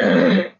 Uh-huh.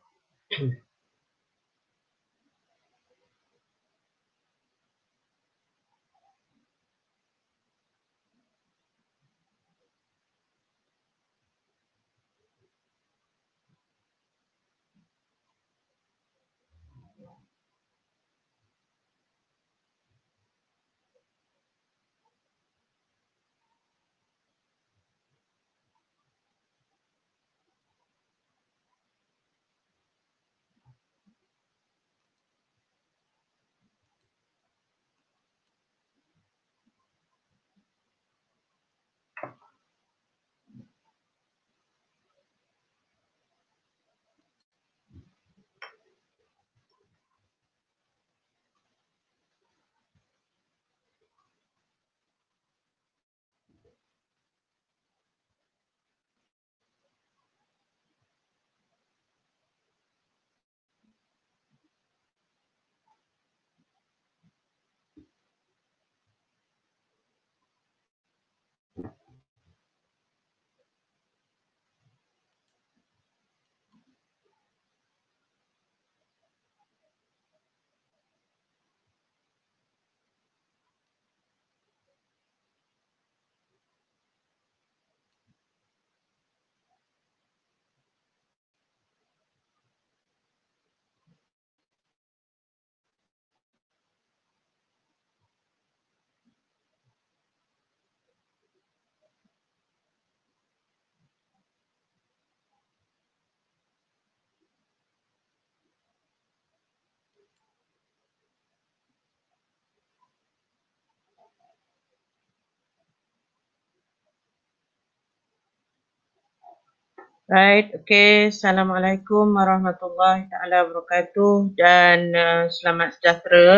Right, okay. Assalamualaikum warahmatullahi taala wabarakatuh dan uh, selamat sejahtera.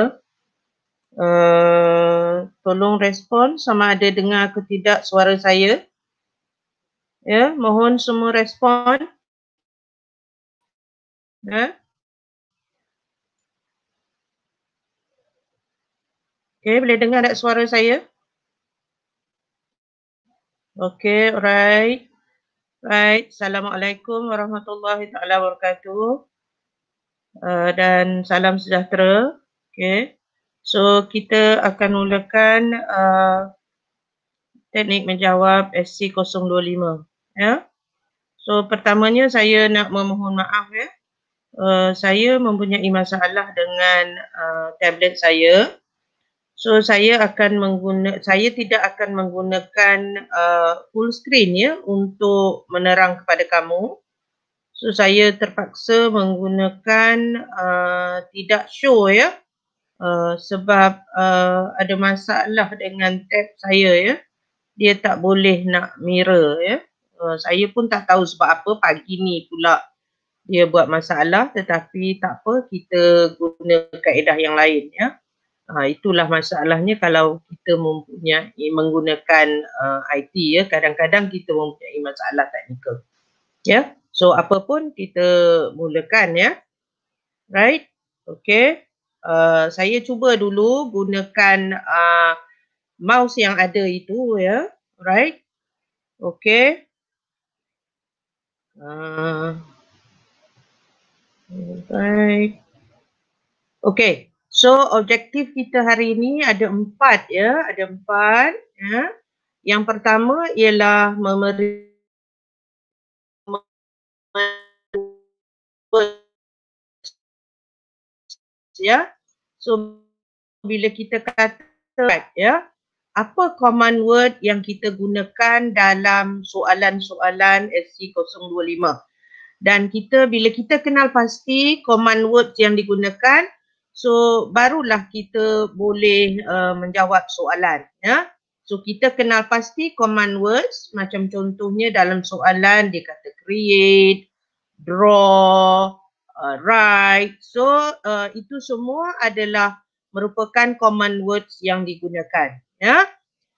Uh, tolong respon sama ada dengar ke tidak suara saya. Ya, yeah, mohon semua respon. Ya. Yeah. Okay, boleh dengar tak suara saya? Okay, alright. Baik, Assalamualaikum warahmatullahi taala wabarakatuh. Uh, dan salam sejahtera. Okay. So kita akan mulakan uh, teknik menjawab SC025. Yeah. So pertamanya saya nak memohon maaf ya. Yeah. Uh, saya mempunyai masalah dengan uh, tablet saya. So saya akan mengguna saya tidak akan menggunakan uh, full screen ya untuk menerang kepada kamu. So saya terpaksa menggunakan uh, tidak show ya. Uh, sebab uh, ada masalah dengan tab saya ya. Dia tak boleh nak mirror ya. Uh, saya pun tak tahu sebab apa pagi ni pula dia buat masalah tetapi tak apa kita guna kaedah yang lain ya. Ha, itulah masalahnya kalau kita mempunyai menggunakan uh, eh, IT ya kadang-kadang kita mempunyai masalah teknikal. Ya. Yeah? So apapun kita mulakan ya. Right? Okay. Uh, saya cuba dulu gunakan uh, mouse yang ada itu ya. Right? Okay. Uh, right. Okay. So objektif kita hari ini ada empat ya, ada empat ya. Yang pertama ialah memberi ya. So bila kita kata ya, apa common word yang kita gunakan dalam soalan-soalan SC025? Dan kita bila kita kenal pasti common word yang digunakan, So barulah kita boleh uh, menjawab soalan ya. So kita kenal pasti command words macam contohnya dalam soalan dia kata create, draw, uh, write. So uh, itu semua adalah merupakan command words yang digunakan ya.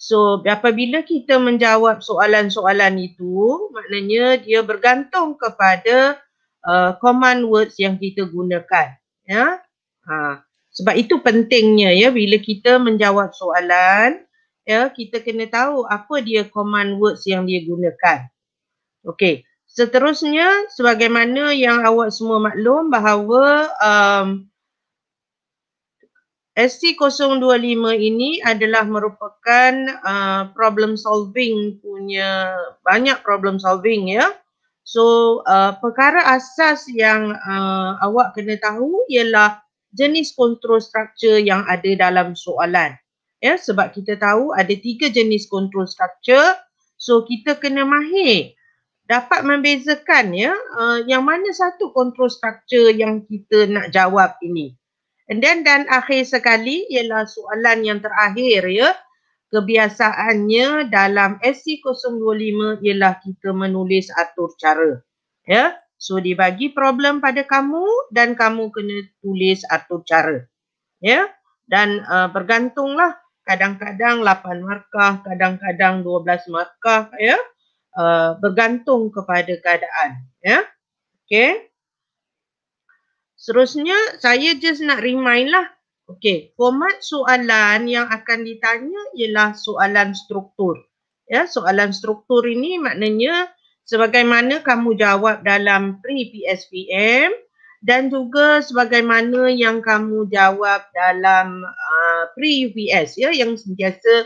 So apabila kita menjawab soalan-soalan itu maknanya dia bergantung kepada uh, command words yang kita gunakan ya. Ha, sebab itu pentingnya ya bila kita menjawab soalan, ya kita kena tahu apa dia command words yang dia gunakan. Okey. Seterusnya sebagaimana yang awak semua maklum bahawa um, SC025 ini adalah merupakan uh, problem solving punya banyak problem solving ya. So uh, perkara asas yang uh, awak kena tahu ialah jenis control structure yang ada dalam soalan. Ya, sebab kita tahu ada tiga jenis control structure. So kita kena mahir dapat membezakan ya uh, yang mana satu control structure yang kita nak jawab ini. And then dan akhir sekali ialah soalan yang terakhir ya. Kebiasaannya dalam SC025 ialah kita menulis atur cara. Ya. So dia bagi problem pada kamu dan kamu kena tulis atur cara. Ya. Yeah? Dan uh, bergantunglah kadang-kadang 8 markah, kadang-kadang 12 markah ya. Yeah? Uh, bergantung kepada keadaan, ya. Yeah? Okey. Seterusnya saya just nak remind lah. Okey, format soalan yang akan ditanya ialah soalan struktur. Ya, soalan struktur ini maknanya sebagaimana kamu jawab dalam pre-PSPM dan juga sebagaimana yang kamu jawab dalam uh, pre-UPS ya yang sentiasa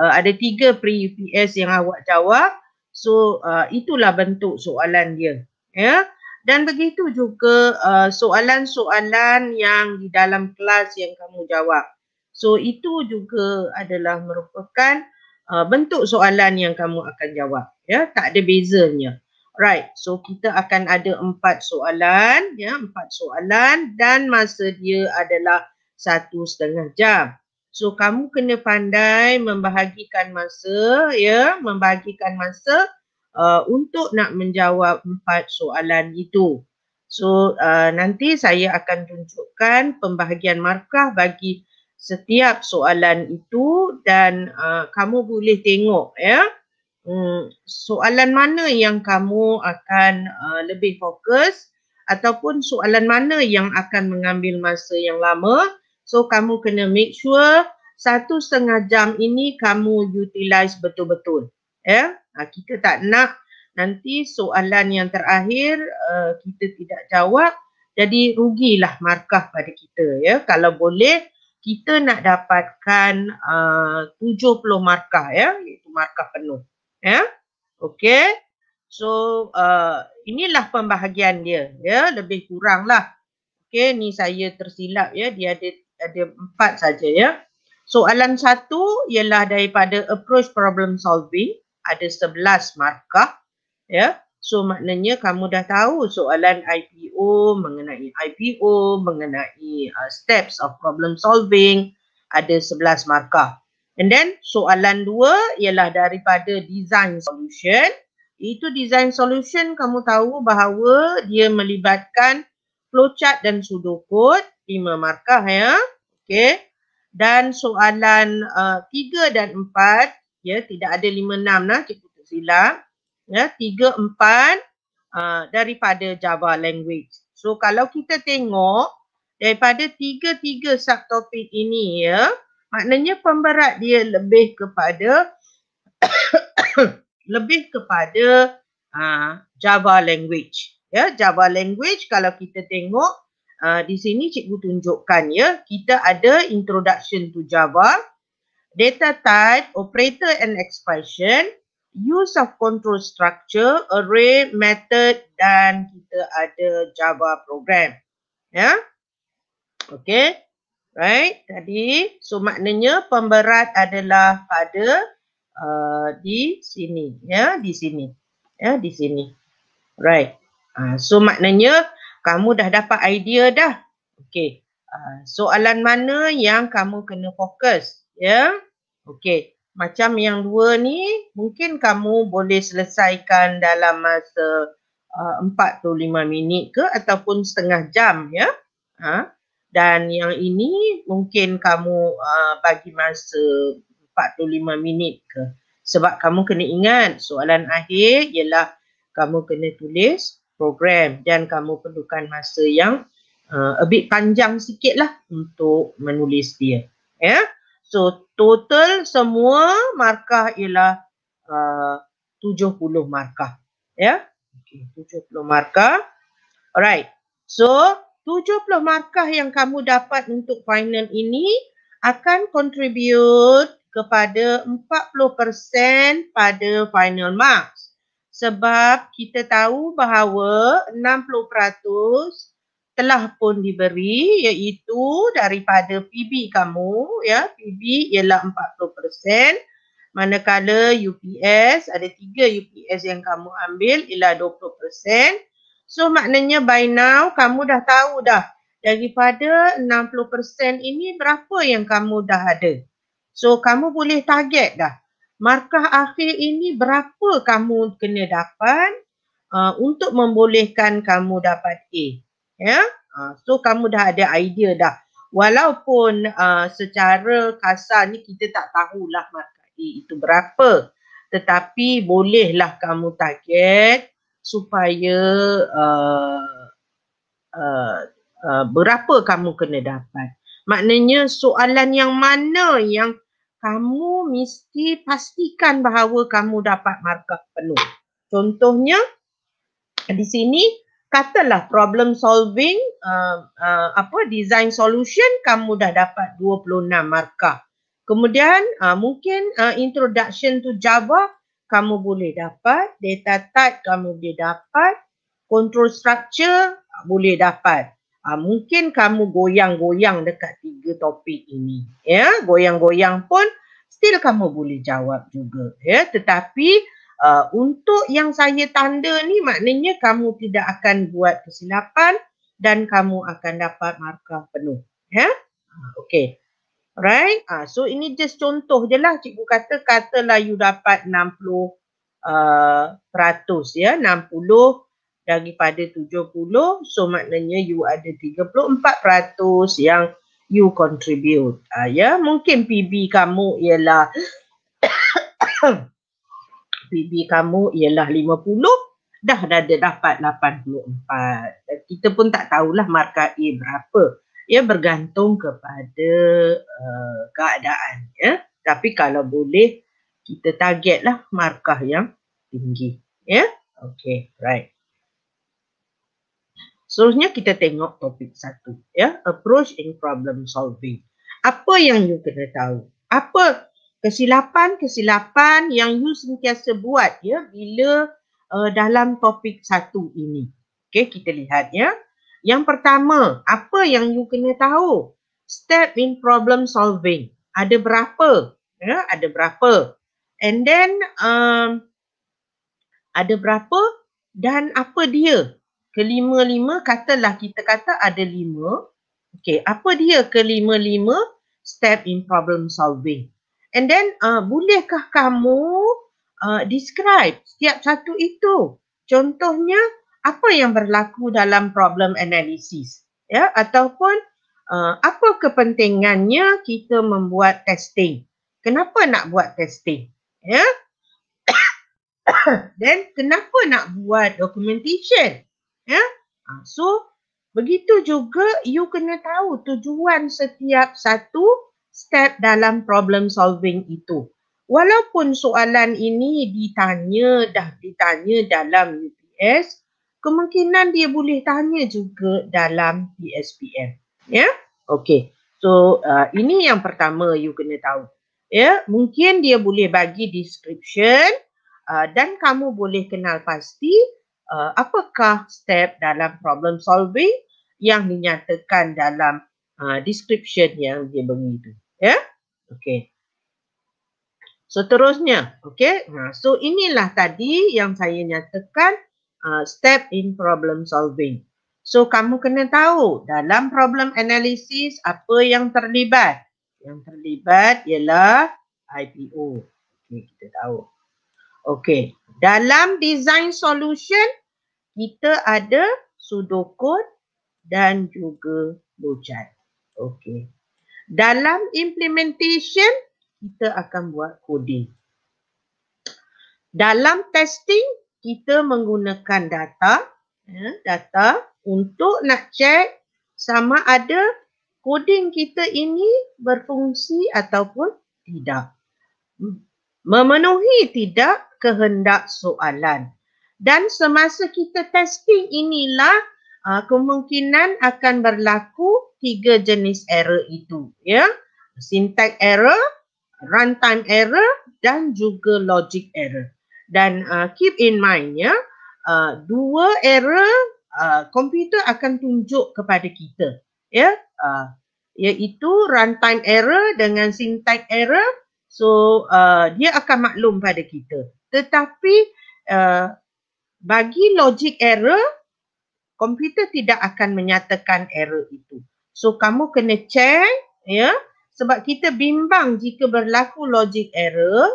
uh, ada tiga pre-UPS yang awak jawab so uh, itulah bentuk soalan dia ya dan begitu juga uh, soalan-soalan yang di dalam kelas yang kamu jawab so itu juga adalah merupakan uh, bentuk soalan yang kamu akan jawab ya tak ada bezanya right so kita akan ada empat soalan ya empat soalan dan masa dia adalah satu setengah jam so kamu kena pandai membahagikan masa ya membahagikan masa uh, untuk nak menjawab empat soalan itu so uh, nanti saya akan tunjukkan pembahagian markah bagi setiap soalan itu dan uh, kamu boleh tengok ya um, soalan mana yang kamu akan uh, lebih fokus ataupun soalan mana yang akan mengambil masa yang lama so kamu kena make sure satu setengah jam ini kamu utilize betul-betul ya nah, ha, kita tak nak nanti soalan yang terakhir uh, kita tidak jawab jadi rugilah markah pada kita ya kalau boleh kita nak dapatkan uh, 70 markah ya itu markah penuh ya okey so uh, inilah pembahagian dia ya lebih kuranglah okey ni saya tersilap ya dia ada ada empat saja ya soalan satu ialah daripada approach problem solving ada 11 markah ya So maknanya kamu dah tahu soalan IPO mengenai IPO, mengenai uh, steps of problem solving ada 11 markah. And then soalan dua ialah daripada design solution. Itu design solution kamu tahu bahawa dia melibatkan flowchart dan sudokod 5 markah ya. Okay. Dan soalan uh, 3 dan empat, ya tidak ada lima enam lah cikgu tersilap ya tiga empat uh, daripada Java language. So kalau kita tengok daripada tiga tiga subtopik ini ya, maknanya pemberat dia lebih kepada lebih kepada uh, Java language. Ya Java language kalau kita tengok Uh, di sini cikgu tunjukkan ya kita ada introduction to java data type operator and expression use of control structure, array, method dan kita ada Java program. Ya. Yeah? Okay. Right. Tadi. So maknanya pemberat adalah pada uh, di sini. Ya. Yeah? Di sini. Ya. Yeah? Di sini. Right. Uh, so maknanya kamu dah dapat idea dah. Okay. Uh, soalan mana yang kamu kena fokus. Ya. Yeah? Okay macam yang dua ni mungkin kamu boleh selesaikan dalam masa uh, empat tu lima minit ke ataupun setengah jam ya. Ha? Dan yang ini mungkin kamu uh, bagi masa empat tu lima minit ke. Sebab kamu kena ingat soalan akhir ialah kamu kena tulis program dan kamu perlukan masa yang uh, a bit panjang sikit lah untuk menulis dia. Ya? So total semua markah ialah uh, tujuh puluh markah. Ya. tujuh Okay, 70 markah. Alright. So, tujuh puluh markah yang kamu dapat untuk final ini akan contribute kepada 40% pada final marks. Sebab kita tahu bahawa telah pun diberi iaitu daripada PB kamu ya PB ialah 40% manakala UPS ada 3 UPS yang kamu ambil ialah 20% so maknanya by now kamu dah tahu dah daripada 60% ini berapa yang kamu dah ada so kamu boleh target dah markah akhir ini berapa kamu kena dapat uh, untuk membolehkan kamu dapat A ya yeah? Ha, uh, so kamu dah ada idea dah walaupun uh, secara kasar ni kita tak tahulah markah A itu berapa tetapi bolehlah kamu target supaya uh, uh, uh, berapa kamu kena dapat maknanya soalan yang mana yang kamu mesti pastikan bahawa kamu dapat markah penuh contohnya di sini katalah problem solving uh, uh, apa design solution kamu dah dapat 26 markah. Kemudian uh, mungkin uh, introduction to Java kamu boleh dapat, data type kamu boleh dapat, control structure uh, boleh dapat. Uh, mungkin kamu goyang-goyang dekat tiga topik ini. Ya, goyang-goyang pun still kamu boleh jawab juga. Ya, tetapi uh, untuk yang saya tanda ni maknanya kamu tidak akan buat kesilapan dan kamu akan dapat markah penuh. Ya? Ah, okay. Right? Uh, ah, so ini just contoh je lah cikgu kata katalah you dapat 60 uh, peratus ya. 60 daripada 70 so maknanya you ada 34 yang you contribute. Uh, ya? Mungkin PB kamu ialah FPB kamu ialah 50 dah dah dapat 84 kita pun tak tahulah markah A berapa ia ya, bergantung kepada uh, keadaan ya tapi kalau boleh kita targetlah markah yang tinggi ya okey right Seterusnya kita tengok topik satu, ya, approach in problem solving. Apa yang you kena tahu? Apa kesilapan-kesilapan yang you sentiasa buat ya bila uh, dalam topik satu ini. Okey, kita lihat ya. Yang pertama, apa yang you kena tahu? Step in problem solving. Ada berapa? Ya, ada berapa? And then um, ada berapa dan apa dia? Kelima-lima katalah kita kata ada lima. Okey, apa dia kelima-lima step in problem solving? And then uh, bolehkah kamu uh, describe setiap satu itu? Contohnya apa yang berlaku dalam problem analysis? Ya, ataupun uh, apa kepentingannya kita membuat testing? Kenapa nak buat testing? Ya? Dan kenapa nak buat documentation? Ya? Ah, so, begitu juga you kena tahu tujuan setiap satu step dalam problem solving itu. Walaupun soalan ini ditanya dah ditanya dalam UPS, kemungkinan dia boleh tanya juga dalam PSPM. Ya? Yeah? Okey. So uh, ini yang pertama you kena tahu. Ya, yeah? mungkin dia boleh bagi description uh, dan kamu boleh kenal pasti uh, apakah step dalam problem solving yang dinyatakan dalam uh, description yang dia beri itu ya okey seterusnya okey nah ha. ha, so inilah tadi yang saya nyatakan uh, step in problem solving so kamu kena tahu dalam problem analysis apa yang terlibat yang terlibat ialah IPO okey kita tahu okey dalam design solution kita ada sudoku dan juga lojat okey dalam implementation, kita akan buat coding. Dalam testing, kita menggunakan data. Ya, data untuk nak check sama ada coding kita ini berfungsi ataupun tidak. Memenuhi tidak kehendak soalan. Dan semasa kita testing inilah uh, kemungkinan akan berlaku tiga jenis error itu ya syntax error runtime error dan juga logic error dan uh, keep in mind ya uh, dua error komputer uh, akan tunjuk kepada kita ya uh, iaitu runtime error dengan syntax error so uh, dia akan maklum pada kita tetapi uh, bagi logic error komputer tidak akan menyatakan error itu. So kamu kena check ya sebab kita bimbang jika berlaku logic error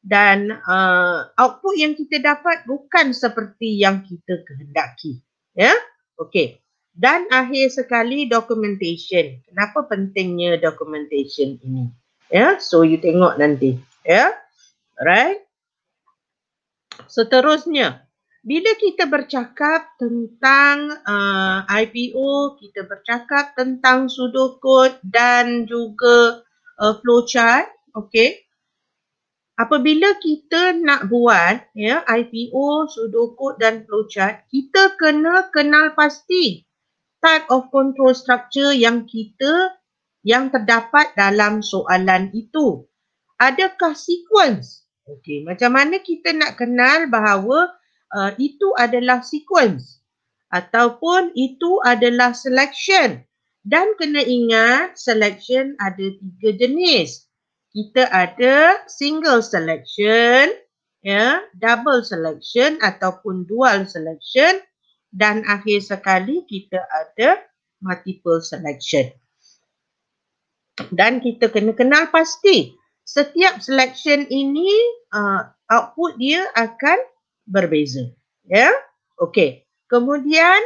dan uh, output yang kita dapat bukan seperti yang kita kehendaki. Ya. Okey. Dan akhir sekali documentation. Kenapa pentingnya documentation ini? Ya, so you tengok nanti. Ya. Alright. Seterusnya so, bila kita bercakap tentang uh, eh, IPO, kita bercakap tentang sudo code dan juga uh, eh, flowchart, okey? Apabila kita nak buat ya IPO, sudo code dan flowchart, kita kena kenal pasti type of control structure yang kita yang terdapat dalam soalan itu. Adakah sequence? Okey, macam mana kita nak kenal bahawa uh, itu adalah sequence ataupun itu adalah selection dan kena ingat selection ada tiga jenis kita ada single selection ya double selection ataupun dual selection dan akhir sekali kita ada multiple selection dan kita kena kenal pasti setiap selection ini uh, output dia akan berbeza. Ya? Okey. Kemudian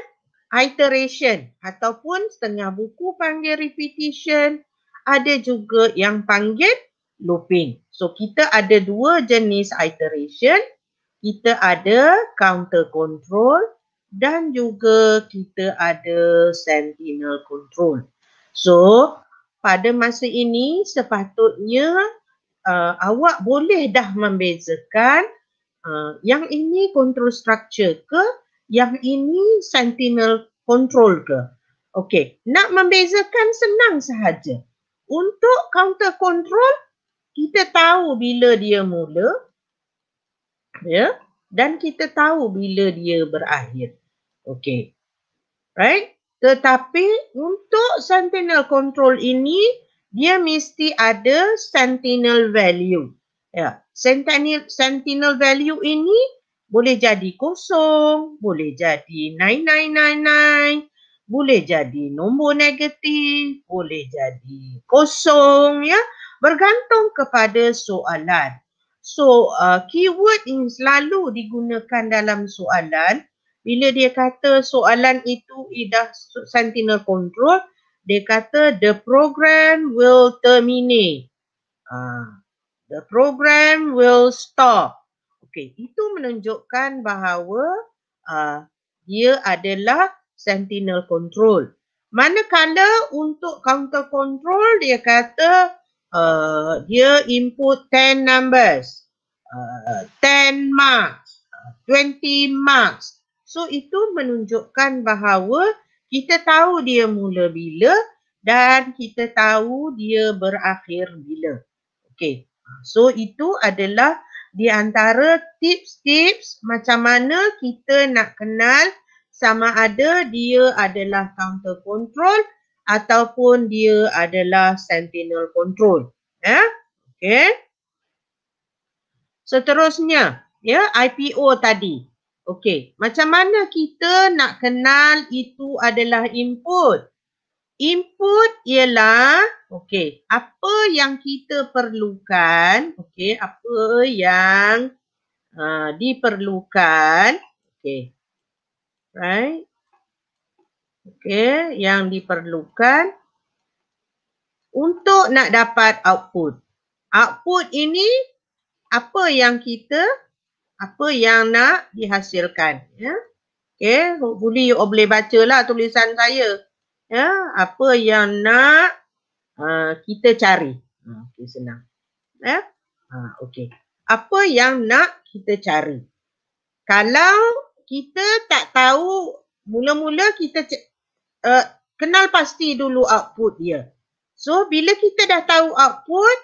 iteration ataupun setengah buku panggil repetition, ada juga yang panggil looping. So kita ada dua jenis iteration. Kita ada counter control dan juga kita ada sentinel control. So pada masa ini sepatutnya uh, awak boleh dah membezakan Uh, yang ini control structure ke? Yang ini sentinel control ke? Okey, nak membezakan senang sahaja. Untuk counter control, kita tahu bila dia mula ya, dan kita tahu bila dia berakhir. Okey, right? Tetapi untuk sentinel control ini, dia mesti ada sentinel value. Ya, sentinel sentinel value ini boleh jadi kosong, boleh jadi 9999, boleh jadi nombor negatif, boleh jadi kosong ya, bergantung kepada soalan. So, uh, keyword yang selalu digunakan dalam soalan bila dia kata soalan itu idah sentinel control, dia kata the program will terminate. Ah The program will stop. Okay, itu menunjukkan bahawa uh, dia adalah sentinel control. Manakala untuk counter control, dia kata uh, dia input 10 numbers. Uh, ah, 10 marks, 20 marks. So, itu menunjukkan bahawa kita tahu dia mula bila dan kita tahu dia berakhir bila. Okay. So itu adalah di antara tips-tips macam mana kita nak kenal sama ada dia adalah counter control ataupun dia adalah sentinel control. Ya, eh? okay. Seterusnya, ya IPO tadi. Okey, macam mana kita nak kenal itu adalah input? input ialah okey apa yang kita perlukan okey apa yang uh, diperlukan okey right okey yang diperlukan untuk nak dapat output output ini apa yang kita apa yang nak dihasilkan ya okey boleh you boleh bacalah tulisan saya ya apa yang nak uh, kita cari ha okay, senang ya ha okey apa yang nak kita cari kalau kita tak tahu mula-mula kita uh, kenal pasti dulu output dia so bila kita dah tahu output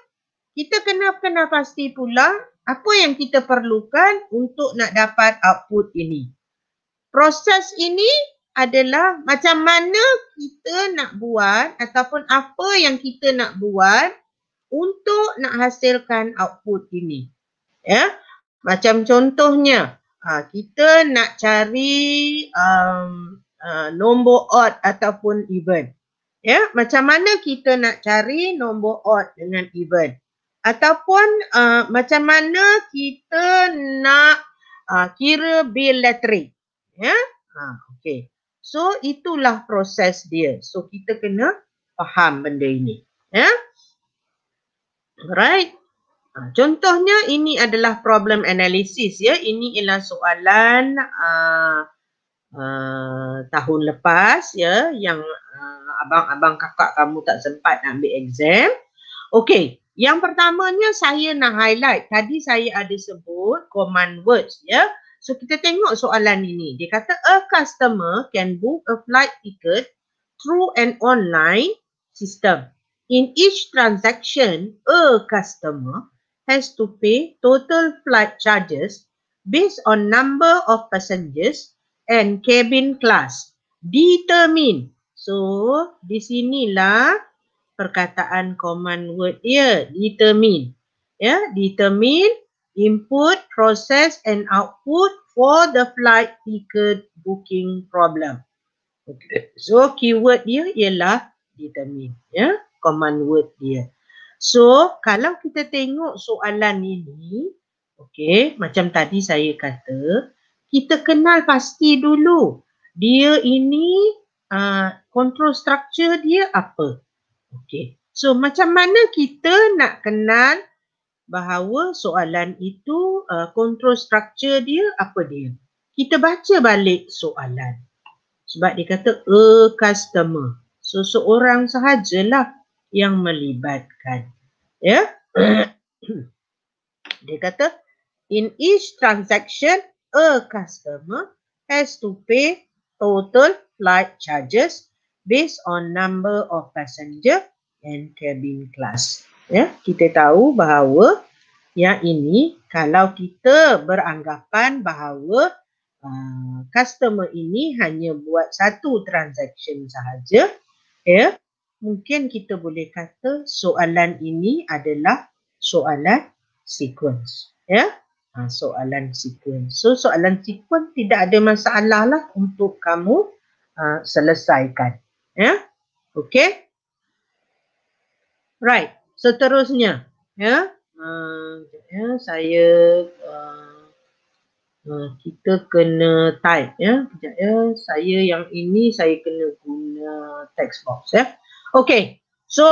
kita kena kenal pasti pula apa yang kita perlukan untuk nak dapat output ini proses ini adalah macam mana kita nak buat ataupun apa yang kita nak buat untuk nak hasilkan output ini. Ya. Macam contohnya, ha, kita nak cari um, uh, nombor odd ataupun even. Ya, macam mana kita nak cari nombor odd dengan even? Ataupun uh, macam mana kita nak uh, kira bilateral. Ya. Ha, okay. So itulah proses dia. So kita kena faham benda ini. Ya. Alright. Ha, contohnya ini adalah problem analysis, ya. Ini ialah soalan uh, uh, tahun lepas ya yang ah, abang-abang uh, kakak kamu tak sempat nak ambil exam. Okey, yang pertamanya saya nak highlight. Tadi saya ada sebut command words ya. So kita tengok soalan ini. Dia kata a customer can book a flight ticket through an online system. In each transaction, a customer has to pay total flight charges based on number of passengers and cabin class. Determine. So di sinilah perkataan common word dia. Determine. Ya, yeah, determine input, process and output for the flight ticket booking problem. Okay. So keyword dia ialah determine, ya, yeah? command word dia. So kalau kita tengok soalan ini, okey, macam tadi saya kata, kita kenal pasti dulu dia ini uh, control structure dia apa. Okey. So macam mana kita nak kenal bahawa soalan itu uh, control structure dia apa dia. Kita baca balik soalan. Sebab dia kata a customer. So seorang sahajalah yang melibatkan. Ya. Yeah? dia kata in each transaction a customer has to pay total flight charges based on number of passenger and cabin class ya kita tahu bahawa yang ini kalau kita beranggapan bahawa uh, customer ini hanya buat satu transaction sahaja ya mungkin kita boleh kata soalan ini adalah soalan sequence ya ha, soalan sequence so soalan sequence tidak ada masalah lah untuk kamu uh, selesaikan ya okay right seterusnya ya uh, ya saya uh, uh, kita kena type ya kejap ya saya yang ini saya kena guna text box ya Okay. so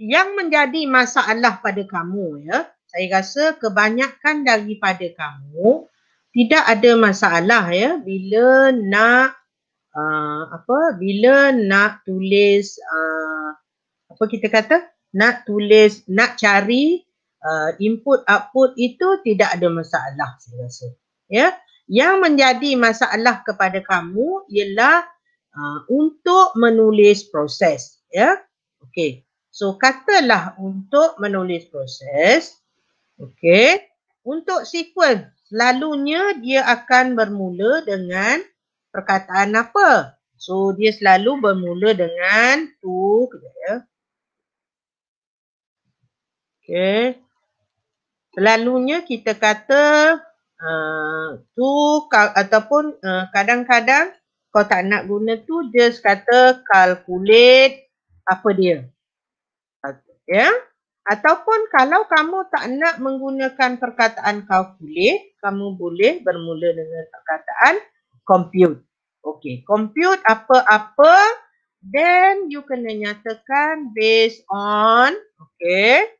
yang menjadi masalah pada kamu ya saya rasa kebanyakan daripada kamu tidak ada masalah ya bila nak uh, apa bila nak tulis uh, apa kita kata nak tulis, nak cari uh, input output itu tidak ada masalah saya rasa. Ya. Yang menjadi masalah kepada kamu ialah uh, untuk menulis proses, ya. Okey. So katalah untuk menulis proses, okey. Untuk sequence selalunya dia akan bermula dengan perkataan apa? So dia selalu bermula dengan to kejap ya. Okay. Selalunya kita kata uh, tu ka, ataupun uh, kadang-kadang uh, kau tak nak guna tu just kata calculate apa dia. Ya. Yeah. Ataupun kalau kamu tak nak menggunakan perkataan calculate, kamu boleh bermula dengan perkataan compute. Okay, compute apa-apa then you kena nyatakan based on okay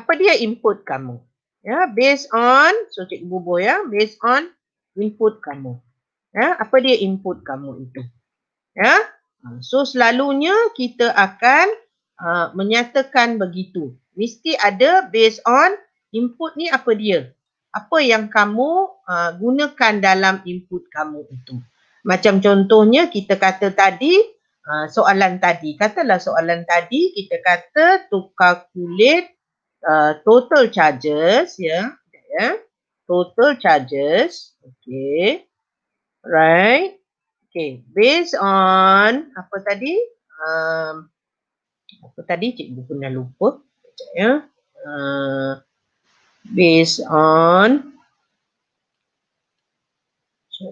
apa dia input kamu ya based on so cik bubo ya based on input kamu ya apa dia input kamu itu ya ha, so selalunya kita akan uh, menyatakan begitu mesti ada based on input ni apa dia apa yang kamu uh, gunakan dalam input kamu itu macam contohnya kita kata tadi uh, soalan tadi katalah soalan tadi kita kata tukar kulit Uh, total charges ya yeah, yeah, total charges okay, right okay. based on apa tadi um, apa tadi cikgu pun dah lupa ya yeah. uh, based on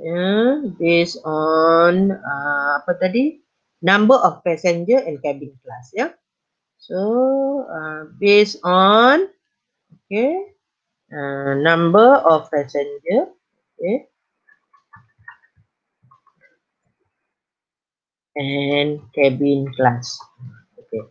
yeah, based on uh, apa tadi number of passenger and cabin class ya yeah. So uh, based on okay uh, number of passenger okay and cabin class okay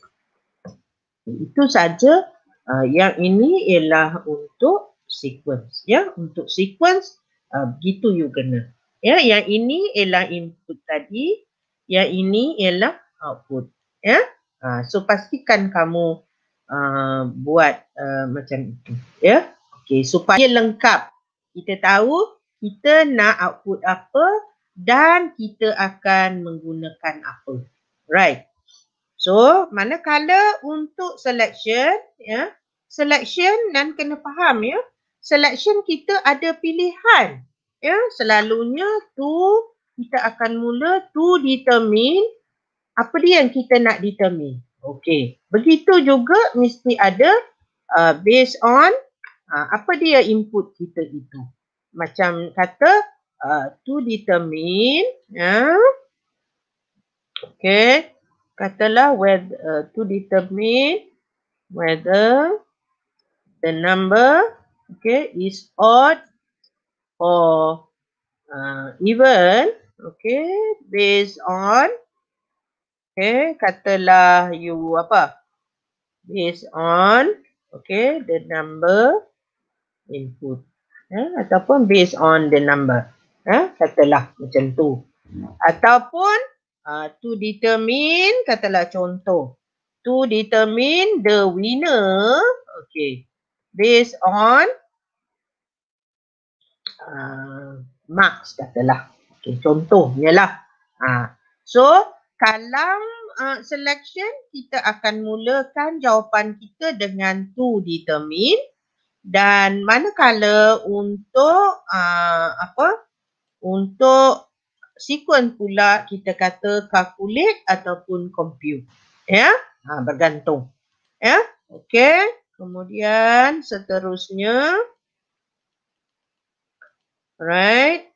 itu saja uh, yang ini ialah untuk sequence ya untuk sequence uh, begitu you kena ya yang ini ialah input tadi yang ini ialah output ya Ah, so pastikan kamu uh, buat uh, macam itu. Ya. Yeah? Okey, supaya lengkap. Kita tahu kita nak output apa dan kita akan menggunakan apa. Right. So, manakala untuk selection, ya. Yeah? Selection dan kena faham ya. Yeah? Selection kita ada pilihan. Ya, yeah? selalunya tu kita akan mula to determine apa dia yang kita nak determine. Okey. Begitu juga mesti ada uh, based on uh, apa dia input kita itu. Macam kata uh, to determine ya. Okey. Katalah whether uh, to determine whether the number okay is odd or uh, even okay based on Okay, katalah you apa? Based on, okay, the number input. Eh? Ataupun based on the number. Eh? Katalah macam tu. Ataupun uh, to determine, katalah contoh. To determine the winner, okay. Based on uh, marks, katalah. Okay, contohnya lah. Uh, ah, so, Kalam uh, selection kita akan mulakan jawapan kita dengan to determine dan manakala untuk uh, apa untuk sequence pula kita kata calculate ataupun compute ya ha, bergantung ya okey kemudian seterusnya right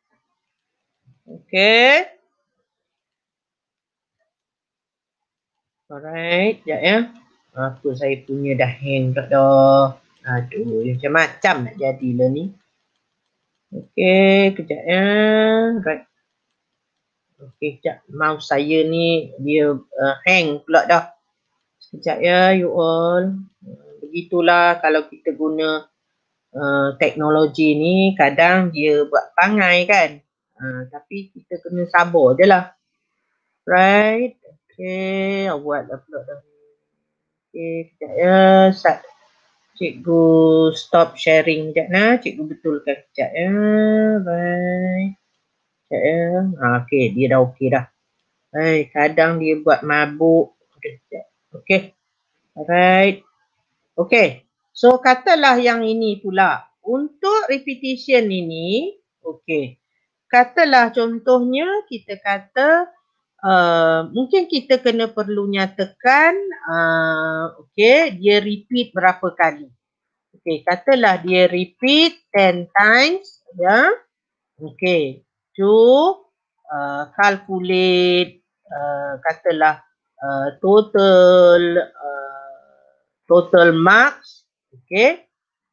okey Alright, sekejap ya. Apa saya punya dah hang tak dah. Aduh, macam-macam nak jadi lah ni. Okay, kejap ya. Right. Okay, sekejap. Mouse saya ni dia uh, hang pula dah. Sekejap ya, you all. Begitulah kalau kita guna uh, teknologi ni, kadang dia buat pangai kan. Uh, tapi kita kena sabar je lah. Right. Okay, awal upload dah. Okay, sekejap ya. Sat. Cikgu stop sharing sekejap nah. Cikgu betulkan sekejap ya. Bye. Sekejap ya. Ha, okay, dia dah okay dah. Hai, kadang dia buat mabuk. Okay. Alright. Okay. So, katalah yang ini pula. Untuk repetition ini, okay. Katalah contohnya kita kata Uh, mungkin kita kena perlu nyatakan uh, eh, okay, dia repeat berapa kali. Okay, katalah dia repeat 10 times. ya. Yeah. Okay, to uh, calculate uh, katalah uh, total uh, total marks. Okay,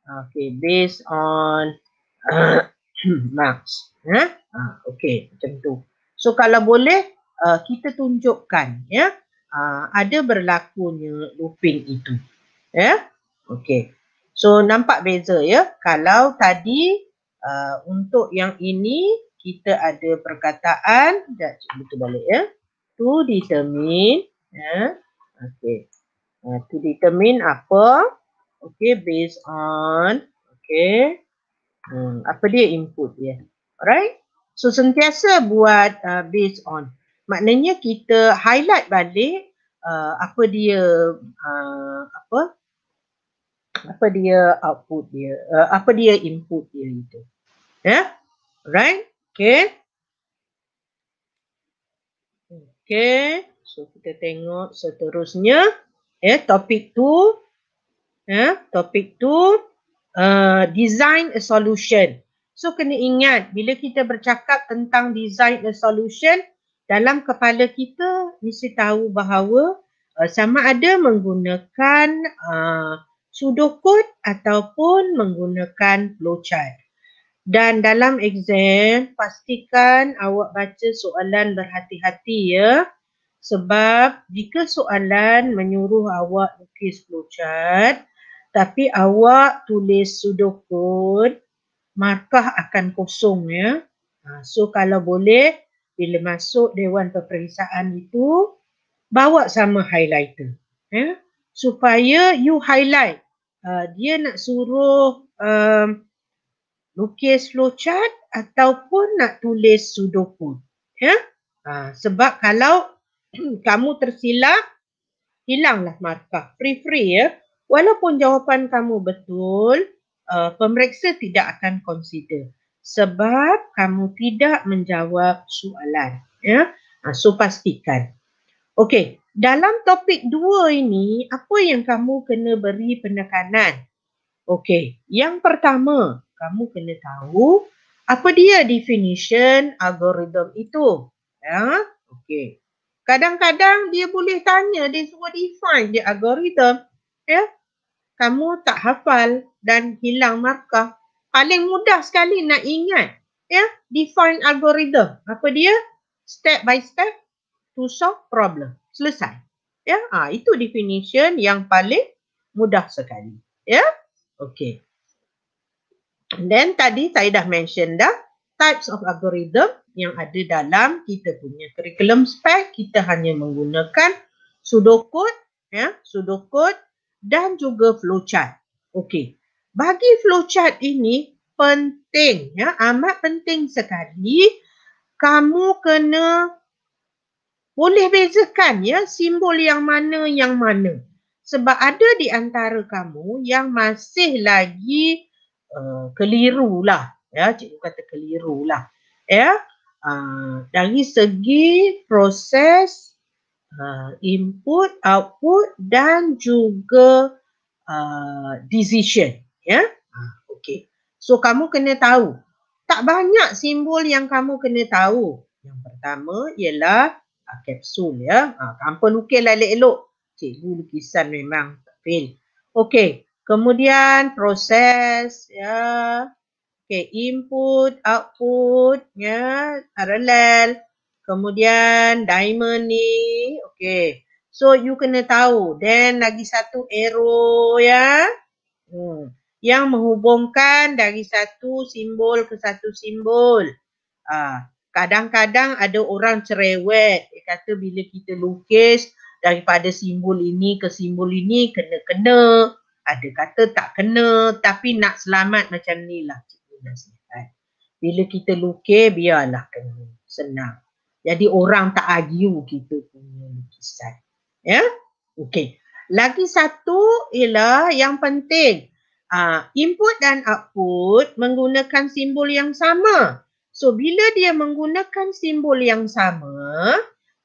okay based on uh, marks. Yeah. Uh, ah, okay, macam tu. So, kalau boleh, uh, kita tunjukkan ya uh, ada berlakunya looping itu ya okey so nampak beza ya kalau tadi uh, untuk yang ini kita ada perkataan dah betul balik ya to determine ya okey uh, to determine apa okey based on okey hmm, apa dia input ya alright so sentiasa buat uh, based on maknanya kita highlight balik uh, apa dia uh, apa apa dia output dia uh, apa dia input dia itu ya yeah? right okay okay so kita tengok seterusnya eh ya, topik tu eh ya, topik tu uh, design a solution so kena ingat bila kita bercakap tentang design a solution dalam kepala kita mesti tahu bahawa uh, sama ada menggunakan uh, sudokod ataupun menggunakan flowchart. Dan dalam exam pastikan awak baca soalan berhati-hati ya. Sebab jika soalan menyuruh awak lukis flowchart tapi awak tulis sudokod markah akan kosong ya. Ha, so kalau boleh bila masuk dewan peperiksaan itu bawa sama highlighter ya supaya you highlight uh, dia nak suruh um, lukis flowchart ataupun nak tulis sudoku ya uh, sebab kalau kamu tersilap hilanglah markah free free ya walaupun jawapan kamu betul uh, pemeriksa tidak akan consider sebab kamu tidak menjawab soalan. Ya, ha, so pastikan. Okey, dalam topik dua ini, apa yang kamu kena beri penekanan? Okey, yang pertama, kamu kena tahu apa dia definition algorithm itu. Ya, okey. Kadang-kadang dia boleh tanya, dia suruh define dia algorithm. Ya, kamu tak hafal dan hilang markah paling mudah sekali nak ingat ya define algorithm apa dia step by step to solve problem selesai ya ah itu definition yang paling mudah sekali ya okey then tadi saya dah mention dah types of algorithm yang ada dalam kita punya curriculum spec kita hanya menggunakan sudoku ya sudoku dan juga flowchart okey bagi flowchart ini penting ya amat penting sekali kamu kena boleh bezakan ya simbol yang mana yang mana sebab ada di antara kamu yang masih lagi uh, lah ya cikgu kata lah ya uh, dari segi proses uh, input output dan juga uh, decision Ya? Ah, okey. So kamu kena tahu. Tak banyak simbol yang kamu kena tahu. Yang pertama ialah kapsul ah, ya. Ah, ha, kamu lukislah elok-elok. Cikgu lukisan memang tak fail. Okey. Kemudian proses ya. Okey, input, output ya, paralel. Kemudian diamond ni. Okey. So you kena tahu. Then lagi satu arrow ya. Hmm yang menghubungkan dari satu simbol ke satu simbol. Ah, kadang-kadang ada orang cerewet. Dia kata bila kita lukis daripada simbol ini ke simbol ini kena-kena. Ada ah, kata tak kena tapi nak selamat macam ni lah. Bila kita lukis biarlah kena. Senang. Jadi orang tak agiu kita punya lukisan. Ya? Okey. Lagi satu ialah yang penting uh, input dan output menggunakan simbol yang sama. So bila dia menggunakan simbol yang sama,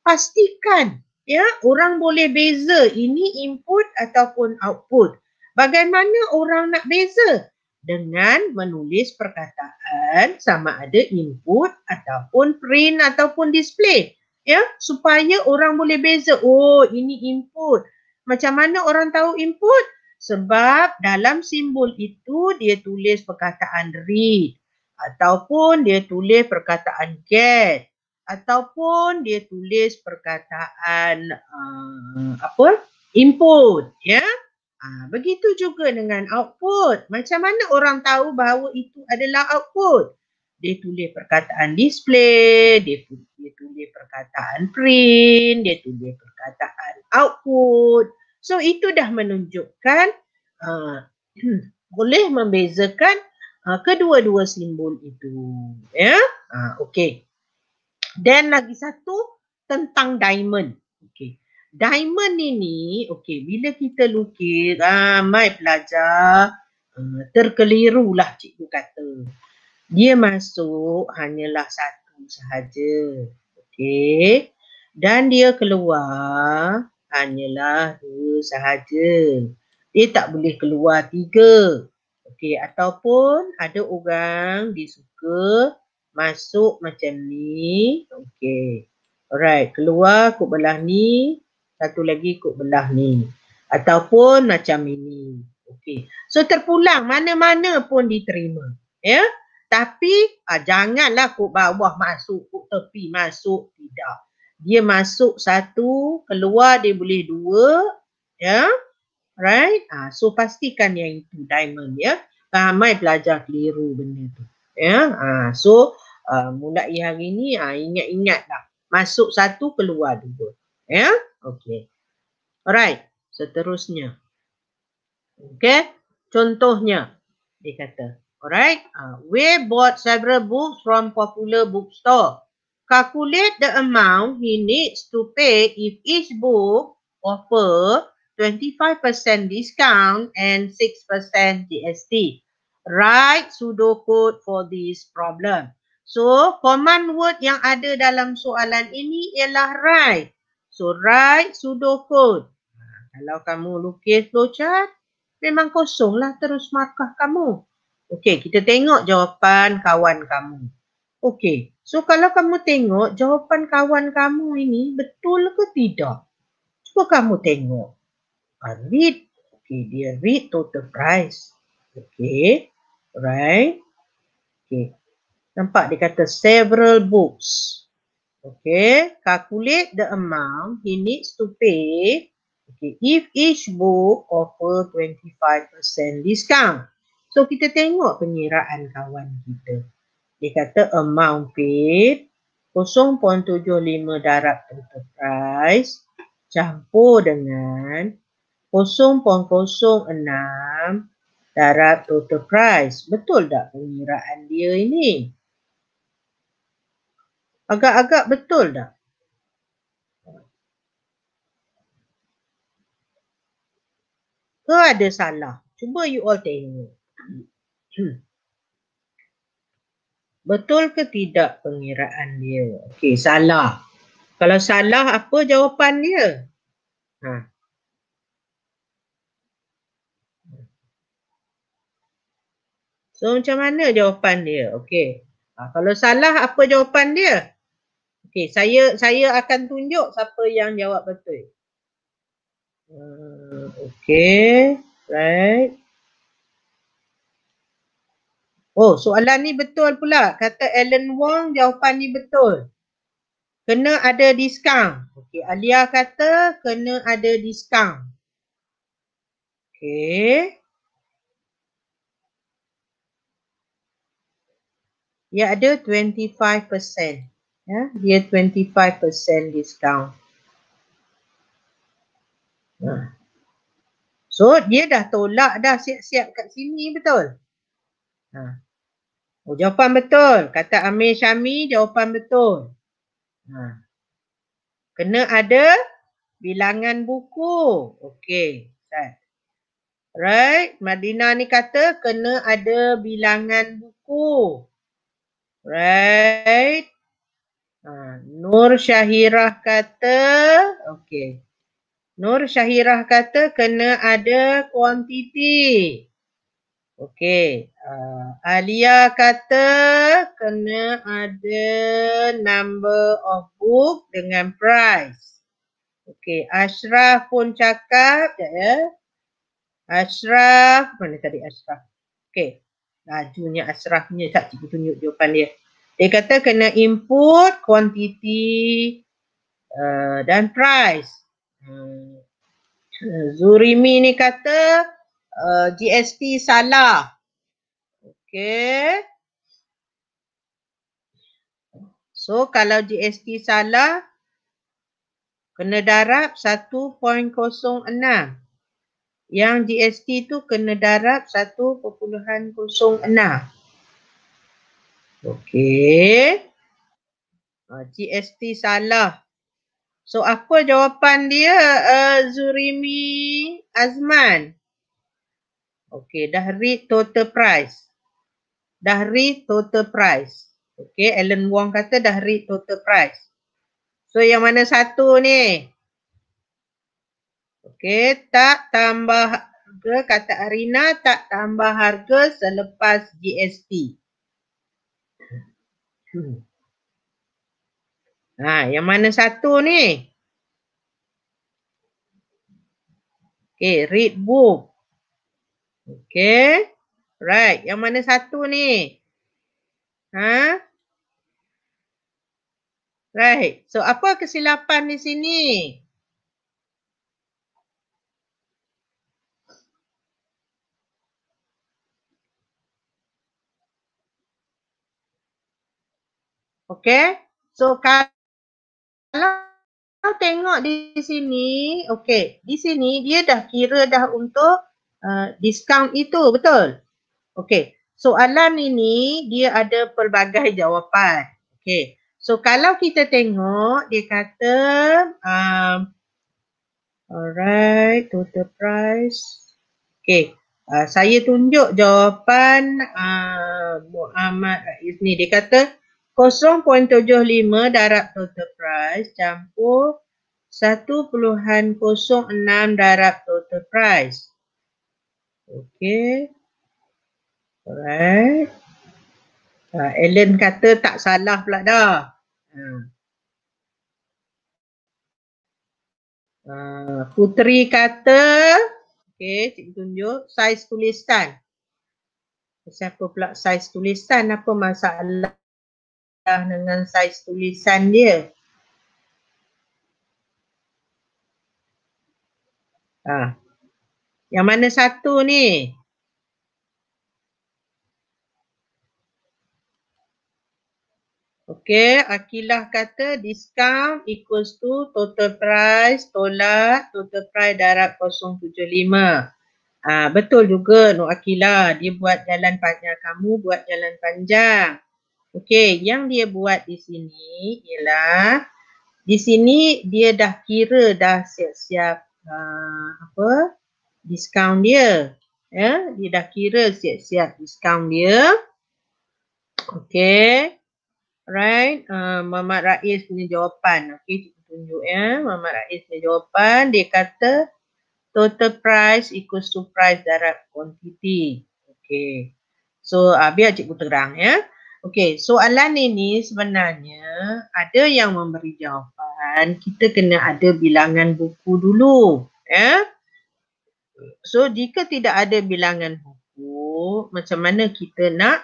pastikan ya orang boleh beza ini input ataupun output. Bagaimana orang nak beza dengan menulis perkataan sama ada input ataupun print ataupun display ya supaya orang boleh beza oh ini input macam mana orang tahu input sebab dalam simbol itu dia tulis perkataan read ataupun dia tulis perkataan get ataupun dia tulis perkataan uh, apa input ya uh, begitu juga dengan output macam mana orang tahu bahawa itu adalah output dia tulis perkataan display dia tulis, dia tulis perkataan print dia tulis perkataan output So itu dah menunjukkan uh, boleh membezakan uh, kedua-dua simbol itu. Ya, yeah? uh, okay. Dan lagi satu tentang diamond. Okay, diamond ini, okay, bila kita lukis, ramai uh, pelajar uh, ah, terkeliru lah cikgu kata. Dia masuk hanyalah satu sahaja. Okay. Dan dia keluar hanyalah dua sahaja. Dia tak boleh keluar tiga. Okey, ataupun ada orang dia suka masuk macam ni. Okey. Alright, keluar kot belah ni, satu lagi kot belah ni. Ataupun macam ini. Okey. So terpulang mana-mana pun diterima. Ya. Yeah? Tapi ah, janganlah kot bawah masuk, kot tepi masuk. Tidak dia masuk satu, keluar dia boleh dua, ya. Right? Ha, ah, so pastikan yang itu diamond ya. Ramai pelajar keliru benda tu. Ya. Ha, so uh, mulai hari ni ha, ingat-ingatlah. Masuk satu, keluar dua. Ya. Okay. Alright. Seterusnya. Okay. Contohnya dia kata. Alright. Uh, we bought several books from popular bookstore. Calculate the amount he needs to pay if each book offer 25% discount and 6% GST. Write pseudo code for this problem. So, command word yang ada dalam soalan ini ialah write. So, write pseudo code. Ha, kalau kamu lukis flowchart, memang kosonglah terus markah kamu. Okey, kita tengok jawapan kawan kamu. Okey. So kalau kamu tengok jawapan kawan kamu ini betul ke tidak? Cuba kamu tengok. Kan, read. Okay, dia read total price. Okay. Right. Okay. Nampak dia kata several books. Okay. Calculate the amount he needs to pay. Okay. If each book offer 25% discount. So kita tengok pengiraan kawan kita. Dia kata amount paid 0.75 darab enterprise campur dengan 0.06 darab total price. Betul tak pengiraan dia ini? Agak-agak betul tak? Ke ada salah? Cuba you all tengok. Hmm. Betul ke tidak pengiraan dia? Okey, salah. Kalau salah, apa jawapan dia? Ha. So, macam mana jawapan dia? Okey. Ha, kalau salah, apa jawapan dia? Okey, saya saya akan tunjuk siapa yang jawab betul. Uh, hmm, okay, right. Oh, soalan ni betul pula. Kata Alan Wong, jawapan ni betul. Kena ada diskaun. Okey, Alia kata kena ada diskaun. Okey. dia ada 25%. Ya, dia 25% diskaun. Nah. Ha. So, dia dah tolak dah siap-siap kat sini betul? 25%. Ha. Oh, jawapan betul. Kata Amir Syami, jawapan betul. Ha. Kena ada bilangan buku. Okey. Right. Madina ni kata kena ada bilangan buku. Right. Ha. Nur Syahirah kata. Okey. Nur Syahirah kata kena ada kuantiti. Okey. Uh, Alia kata kena ada number of book dengan price. Okey. Ashraf pun cakap. Sekejap ya, ya. Ashraf. Mana tadi Ashraf? Okey. Lajunya Ashrafnya. Tak cikgu tunjuk jawapan dia. Dia kata kena input quantity uh, dan price. Hmm. Zurimi ni kata Uh, GST salah. Okay. So kalau GST salah, kena darab 1.06. Yang GST tu kena darab 1.06. Okey. GST salah. So apa jawapan dia uh, Zurimi Azman? 1.06. Okey, dah read total price. Dah read total price. Okey, Alan Wong kata dah read total price. So yang mana satu ni? Okey, tak tambah harga kata Arina tak tambah harga selepas GST. Ha, yang mana satu ni? Okey, read book. Okay. Right. Yang mana satu ni? Ha? Right. So apa kesilapan di sini? Okay. So kalau tengok di sini, okay. Di sini dia dah kira dah untuk Uh, discount itu betul? Okay, Soalan ini dia ada pelbagai jawapan. Okay, So kalau kita tengok dia kata um, alright total price. Okay, Uh, saya tunjuk jawapan uh, Muhammad Raiz ni. Dia kata 0.75 darab total price campur 1.06 darab total price. Okay. Alright. Uh, Ellen kata tak salah pula dah. Uh, ah. ah, Puteri kata, okay, cik tunjuk, saiz tulisan. Siapa pula saiz tulisan? Apa masalah dengan saiz tulisan dia? Ah, yang mana satu ni? Okey, Akilah kata discount equals to total price tolak total price darab 075. Ah betul juga Nur Akilah, dia buat jalan panjang kamu buat jalan panjang. Okey, yang dia buat di sini ialah di sini dia dah kira dah siap-siap uh, apa? diskaun dia. Ya, dia dah kira siap-siap diskaun dia. Okey. Right, uh, Mama Rais punya jawapan. Okey, cikgu tunjuk ya. Mama Rais punya jawapan. Dia kata total price equals to price darab quantity. Okey. So, uh, biar cikgu terang ya. Okey, soalan ini sebenarnya ada yang memberi jawapan. Kita kena ada bilangan buku dulu. Ya. Eh? So jika tidak ada bilangan buku, macam mana kita nak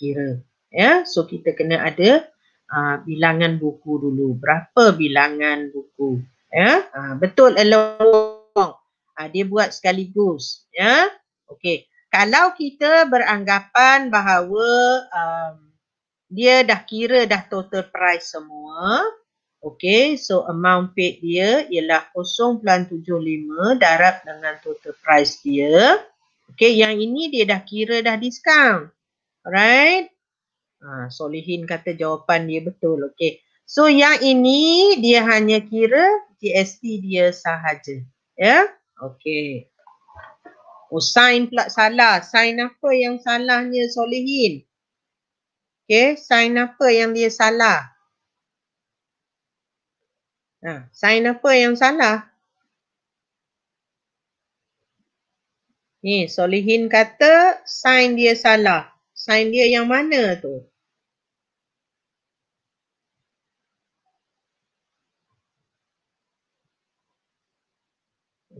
kira? Ya, so kita kena ada uh, bilangan buku dulu. Berapa bilangan buku? Ya, uh, betul along. Uh, dia buat sekaligus. Ya, okey. Kalau kita beranggapan bahawa um, dia dah kira dah total price semua, Okey, so amount paid dia ialah 0.75 darab dengan total price dia. Okey, yang ini dia dah kira dah discount. Alright. Ha, Solihin kata jawapan dia betul. Okey. So yang ini dia hanya kira GST dia sahaja. Ya. Yeah? Okey. Oh, sign pula salah. Sign apa yang salahnya Solihin? Okey, sign apa yang dia salah? Ha, sign apa yang salah? Ni, Solihin kata sign dia salah. Sign dia yang mana tu?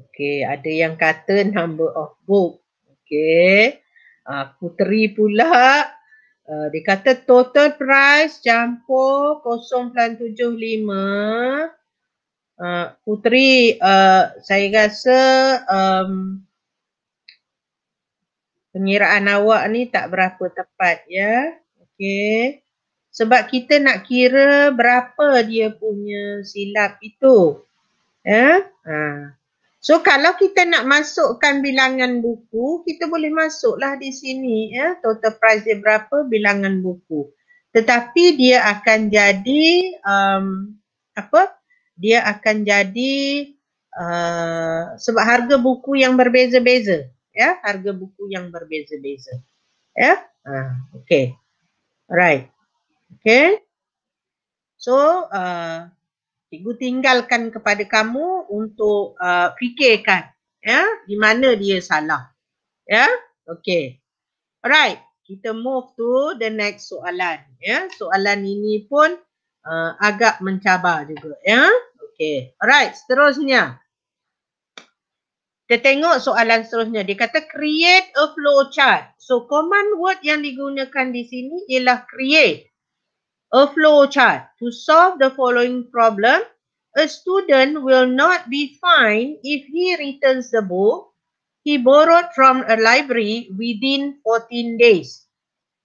Okey, ada yang kata number of book. Okey. Uh, puteri pula. Uh, dia kata total price campur 0.75. Eh, Putri, uh, saya rasa um, pengiraan awak ni tak berapa tepat ya. Okey. Sebab kita nak kira berapa dia punya silap itu. Ya. Yeah? Ha. So kalau kita nak masukkan bilangan buku, kita boleh masuklah di sini ya. Yeah? Total price dia berapa, bilangan buku. Tetapi dia akan jadi um, apa? Uh, dia akan jadi uh, sebab harga buku yang berbeza-beza ya harga buku yang berbeza-beza ya ah uh, okey right okay. so uh, cikgu tinggalkan kepada kamu untuk uh, fikirkan ya di mana dia salah ya Okay, alright kita move to the next soalan ya soalan ini pun uh, agak mencabar juga ya Okay, Alright, seterusnya. Kita tengok soalan seterusnya. Dia kata create a flow chart. So command word yang digunakan di sini ialah create a flow chart to solve the following problem. A student will not be fined if he returns the book he borrowed from a library within 14 days.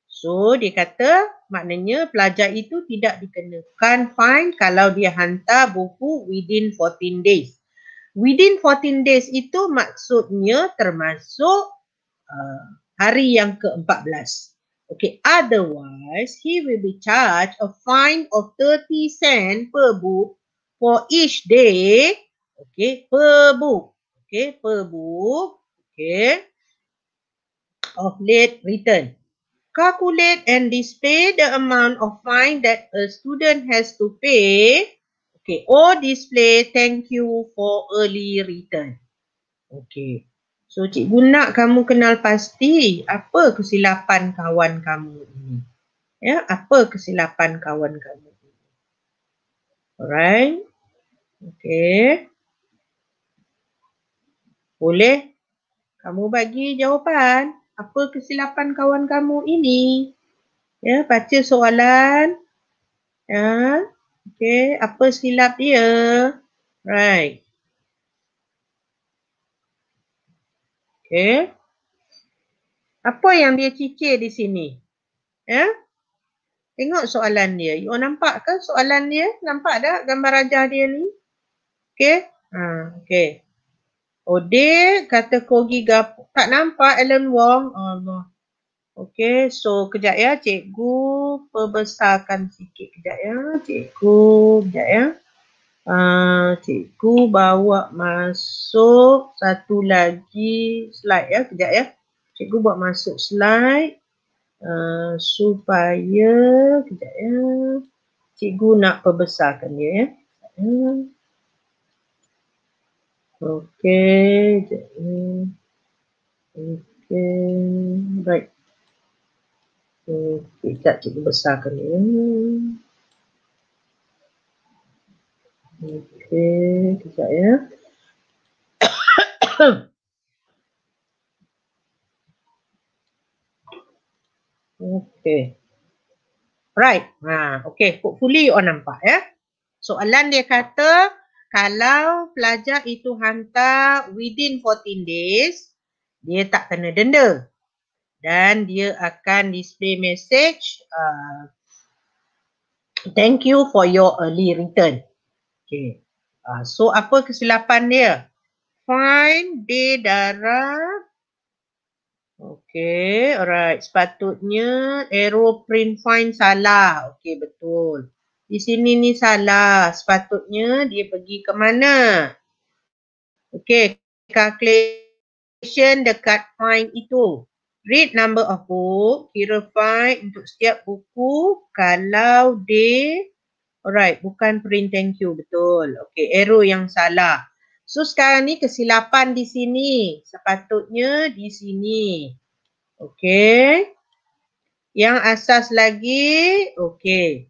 So dia kata maknanya pelajar itu tidak dikenakan fine kalau dia hantar buku within 14 days. Within 14 days itu maksudnya termasuk uh, hari yang ke-14. Okay, otherwise he will be charged a fine of 30 cent per book for each day. Okay, per book. Okay, per book. Okay, of late return calculate and display the amount of fine that a student has to pay. Okay, or display thank you for early return. Okay. So, cikgu nak kamu kenal pasti apa kesilapan kawan kamu ini. Ya, apa kesilapan kawan kamu ini. Alright. Okay. Boleh? Kamu bagi jawapan apa kesilapan kawan kamu ini? Ya, baca soalan. Ya, okey, apa silap dia? Right. Okey. Apa yang dia cicir di sini? Ya. Tengok soalan dia. You nampak ke soalan dia? Nampak tak gambar rajah dia ni? Okey. Ha, okey. Odeh kata Kogi gapuk. Tak nampak Alan Wong. Allah. Okey, so kejap ya cikgu perbesarkan sikit kejap ya cikgu. Kejap ya. Uh, cikgu bawa masuk satu lagi slide ya kejap ya. Cikgu buat masuk slide uh, supaya kejap ya. Cikgu nak perbesarkan dia ya. Uh. Okay, jap ya, ya. Okay, baik. Okay, kita cuba besarkan ni. Okay, kejap ya. okay. Right. Ha, okay, hopefully you nampak ya. Soalan dia kata, kalau pelajar itu hantar within 14 days, dia tak kena denda. Dan dia akan display message, uh, thank you for your early return. Okay. Uh, so apa kesilapan dia? Fine, day darah. Okay, alright. Sepatutnya arrow print fine salah. Okay, betul. Di sini ni salah. Sepatutnya dia pergi ke mana? Okay. Calculation dekat point itu. Read number of book. Kira point untuk setiap buku. Kalau day. Alright. Bukan print thank you. Betul. Okay. Error yang salah. So sekarang ni kesilapan di sini. Sepatutnya di sini. Okay. Yang asas lagi. Okay.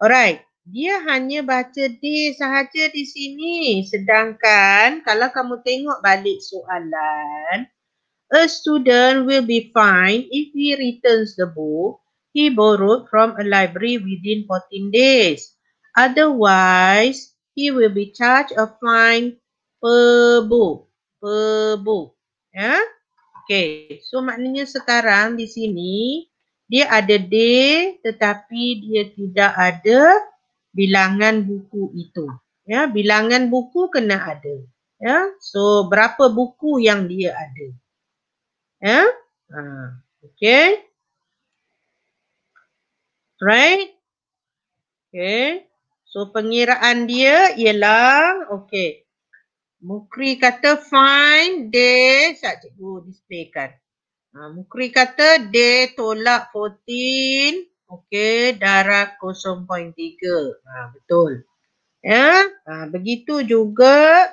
Alright. Dia hanya baca D sahaja di sini. Sedangkan kalau kamu tengok balik soalan, a student will be fined if he returns the book he borrowed from a library within 14 days. Otherwise, he will be charged a fine per book. Per book. Ya? Yeah? Okay. So maknanya sekarang di sini, dia ada d, tetapi dia tidak ada bilangan buku itu. Ya, bilangan buku kena ada. Ya, so berapa buku yang dia ada? Ya, ha, okay. Right. Okay. So pengiraan dia ialah, okay. Mukri kata find day, saya cikgu displaykan. Ha, Mukri kata D tolak 14. Okey, darah 0.3. Ha, ah, betul. Ya, ha, begitu juga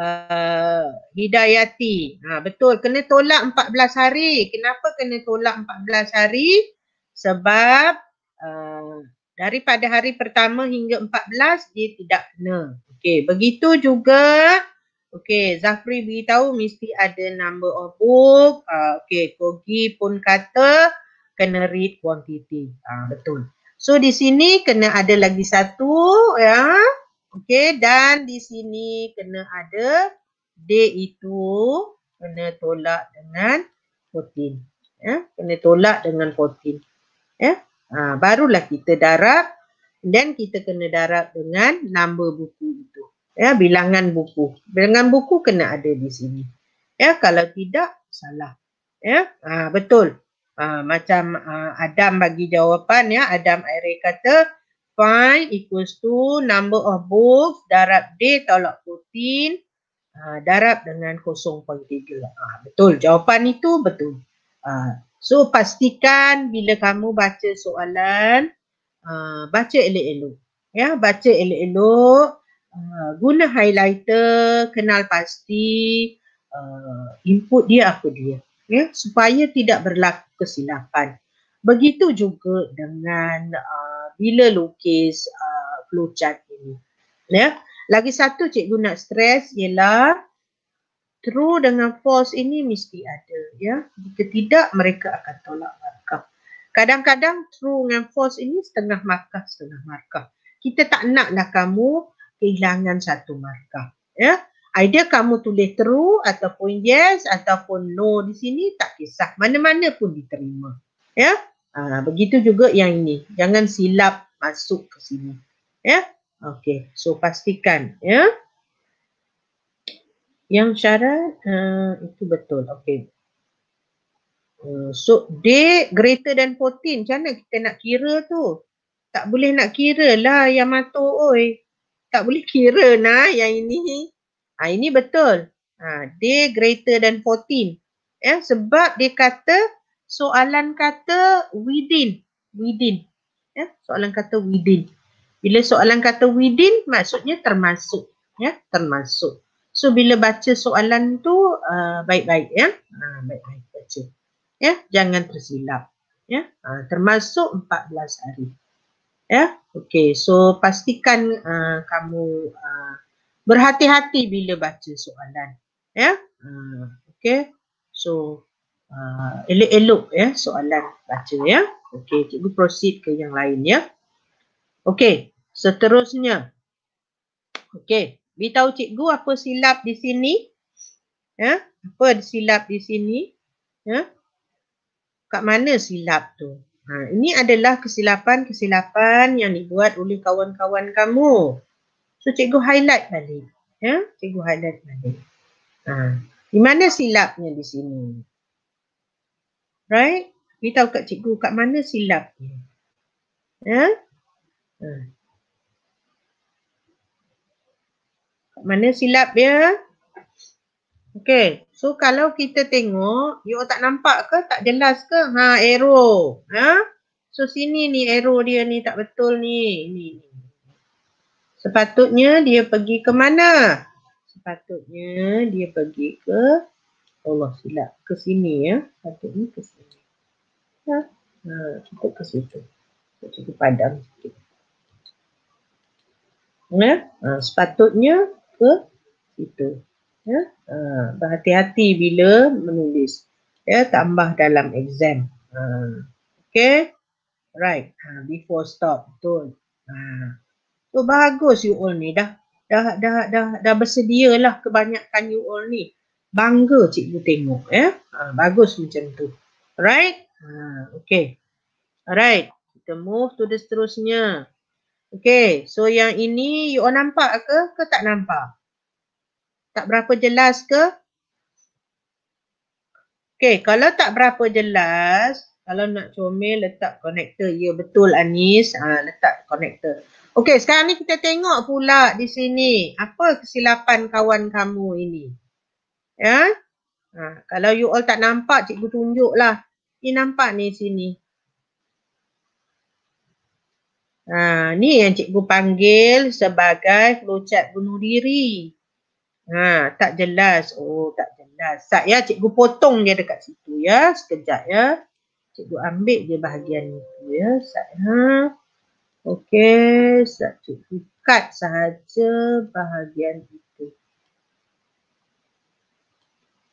uh, Hidayati. Ha, betul, kena tolak 14 hari. Kenapa kena tolak 14 hari? Sebab uh, daripada hari pertama hingga 14 dia tidak kena. Okey, begitu juga uh, Okay, Zafri beritahu mesti ada number of book. Uh, ah, okay, Kogi pun kata kena read quantity. Uh, betul. So, di sini kena ada lagi satu. ya. Okay, dan di sini kena ada d itu kena tolak dengan 14. Ya? Kena tolak dengan 14. Ya? Uh, barulah kita darab. Dan kita kena darab dengan number buku itu ya bilangan buku bilangan buku kena ada di sini ya kalau tidak salah ya ha, betul ha, macam ha, Adam bagi jawapan ya Adam Airi kata five equals to number of books darab D tolak putin ha, darab dengan 0.3 ha, betul jawapan itu betul ha, so pastikan bila kamu baca soalan ha, baca elok-elok ya baca elok-elok Ah, guna highlighter, kenal pasti uh, input dia apa dia. Ya, supaya tidak berlaku kesilapan. Begitu juga dengan uh, bila lukis uh, flowchart ini. Ya. Lagi satu cikgu nak stres ialah true dengan false ini mesti ada. Ya. Jika tidak mereka akan tolak markah. Kadang-kadang true dengan false ini setengah markah, setengah markah. Kita tak nak dah kamu kehilangan satu markah. Ya. Idea kamu tulis true ataupun yes ataupun no di sini tak kisah. Mana-mana pun diterima. Ya. Ha, begitu juga yang ini. Jangan silap masuk ke sini. Ya. Okey. So pastikan. Ya. Yang syarat uh, itu betul. Okey. Ha, so, date greater than 14. Macam mana kita nak kira tu? Tak boleh nak kira lah yang matuh. Oi tak boleh kira nah yang ini. Ah ha, ini betul. Ha, ah, day greater than 14. Ya, sebab dia kata soalan kata within. Within. Ya, soalan kata within. Bila soalan kata within maksudnya termasuk. Ya, termasuk. So bila baca soalan tu ah, baik-baik uh, ya. Ha, baik-baik baca. Ya, jangan tersilap. Ya, ha, termasuk 14 hari ya okey so pastikan uh, kamu uh, berhati-hati bila baca soalan ya uh, okey so uh, elok-elok ya soalan baca ya okey cikgu proceed ke yang lain ya okey seterusnya okey beritahu cikgu apa silap di sini ya apa silap di sini ya kat mana silap tu Ha, ini adalah kesilapan-kesilapan yang dibuat oleh kawan-kawan kamu. So, cikgu highlight balik. Ya? Cikgu highlight balik. Ha, di mana silapnya di sini? Right? tahu, kat cikgu kat mana silapnya. Ya? Ha. Kat mana silap ya? Okay. So kalau kita tengok, you tak nampak ke? Tak jelas ke? Ha, error. Ha? So sini ni error dia ni tak betul ni. ni. Sepatutnya dia pergi ke mana? Sepatutnya dia pergi ke Allah silap. Ke sini ya. Sepatutnya ke sini. Ha? Ha, cukup ke situ. Cukup padam sikit. Ha? Ha, sepatutnya ke situ ya ha, berhati-hati bila menulis ya tambah dalam exam ha, eh, okay right ha, eh, before stop tu. ha, tu bagus you all ni dah dah dah dah dah bersedialah kebanyakan you all ni bangga cikgu tengok ya ha, bagus macam tu right ha, okay Alright, kita move to the seterusnya. Okay, so yang ini you all nampak ke ke tak nampak? tak berapa jelas ke? Okay, kalau tak berapa jelas, kalau nak comel letak konektor. Ya betul Anis, ha, letak konektor. Okay, sekarang ni kita tengok pula di sini. Apa kesilapan kawan kamu ini? Ya? Ha, kalau you all tak nampak, cikgu tunjuklah. Ni nampak ni sini. Ha, ni yang cikgu panggil sebagai flowchart bunuh diri. Ha, tak jelas. Oh, tak jelas. Sat ya, cikgu potong je dekat situ ya. Sekejap ya. Cikgu ambil je bahagian itu ya. Sat ya. Okey, sat cikgu cut sahaja bahagian itu.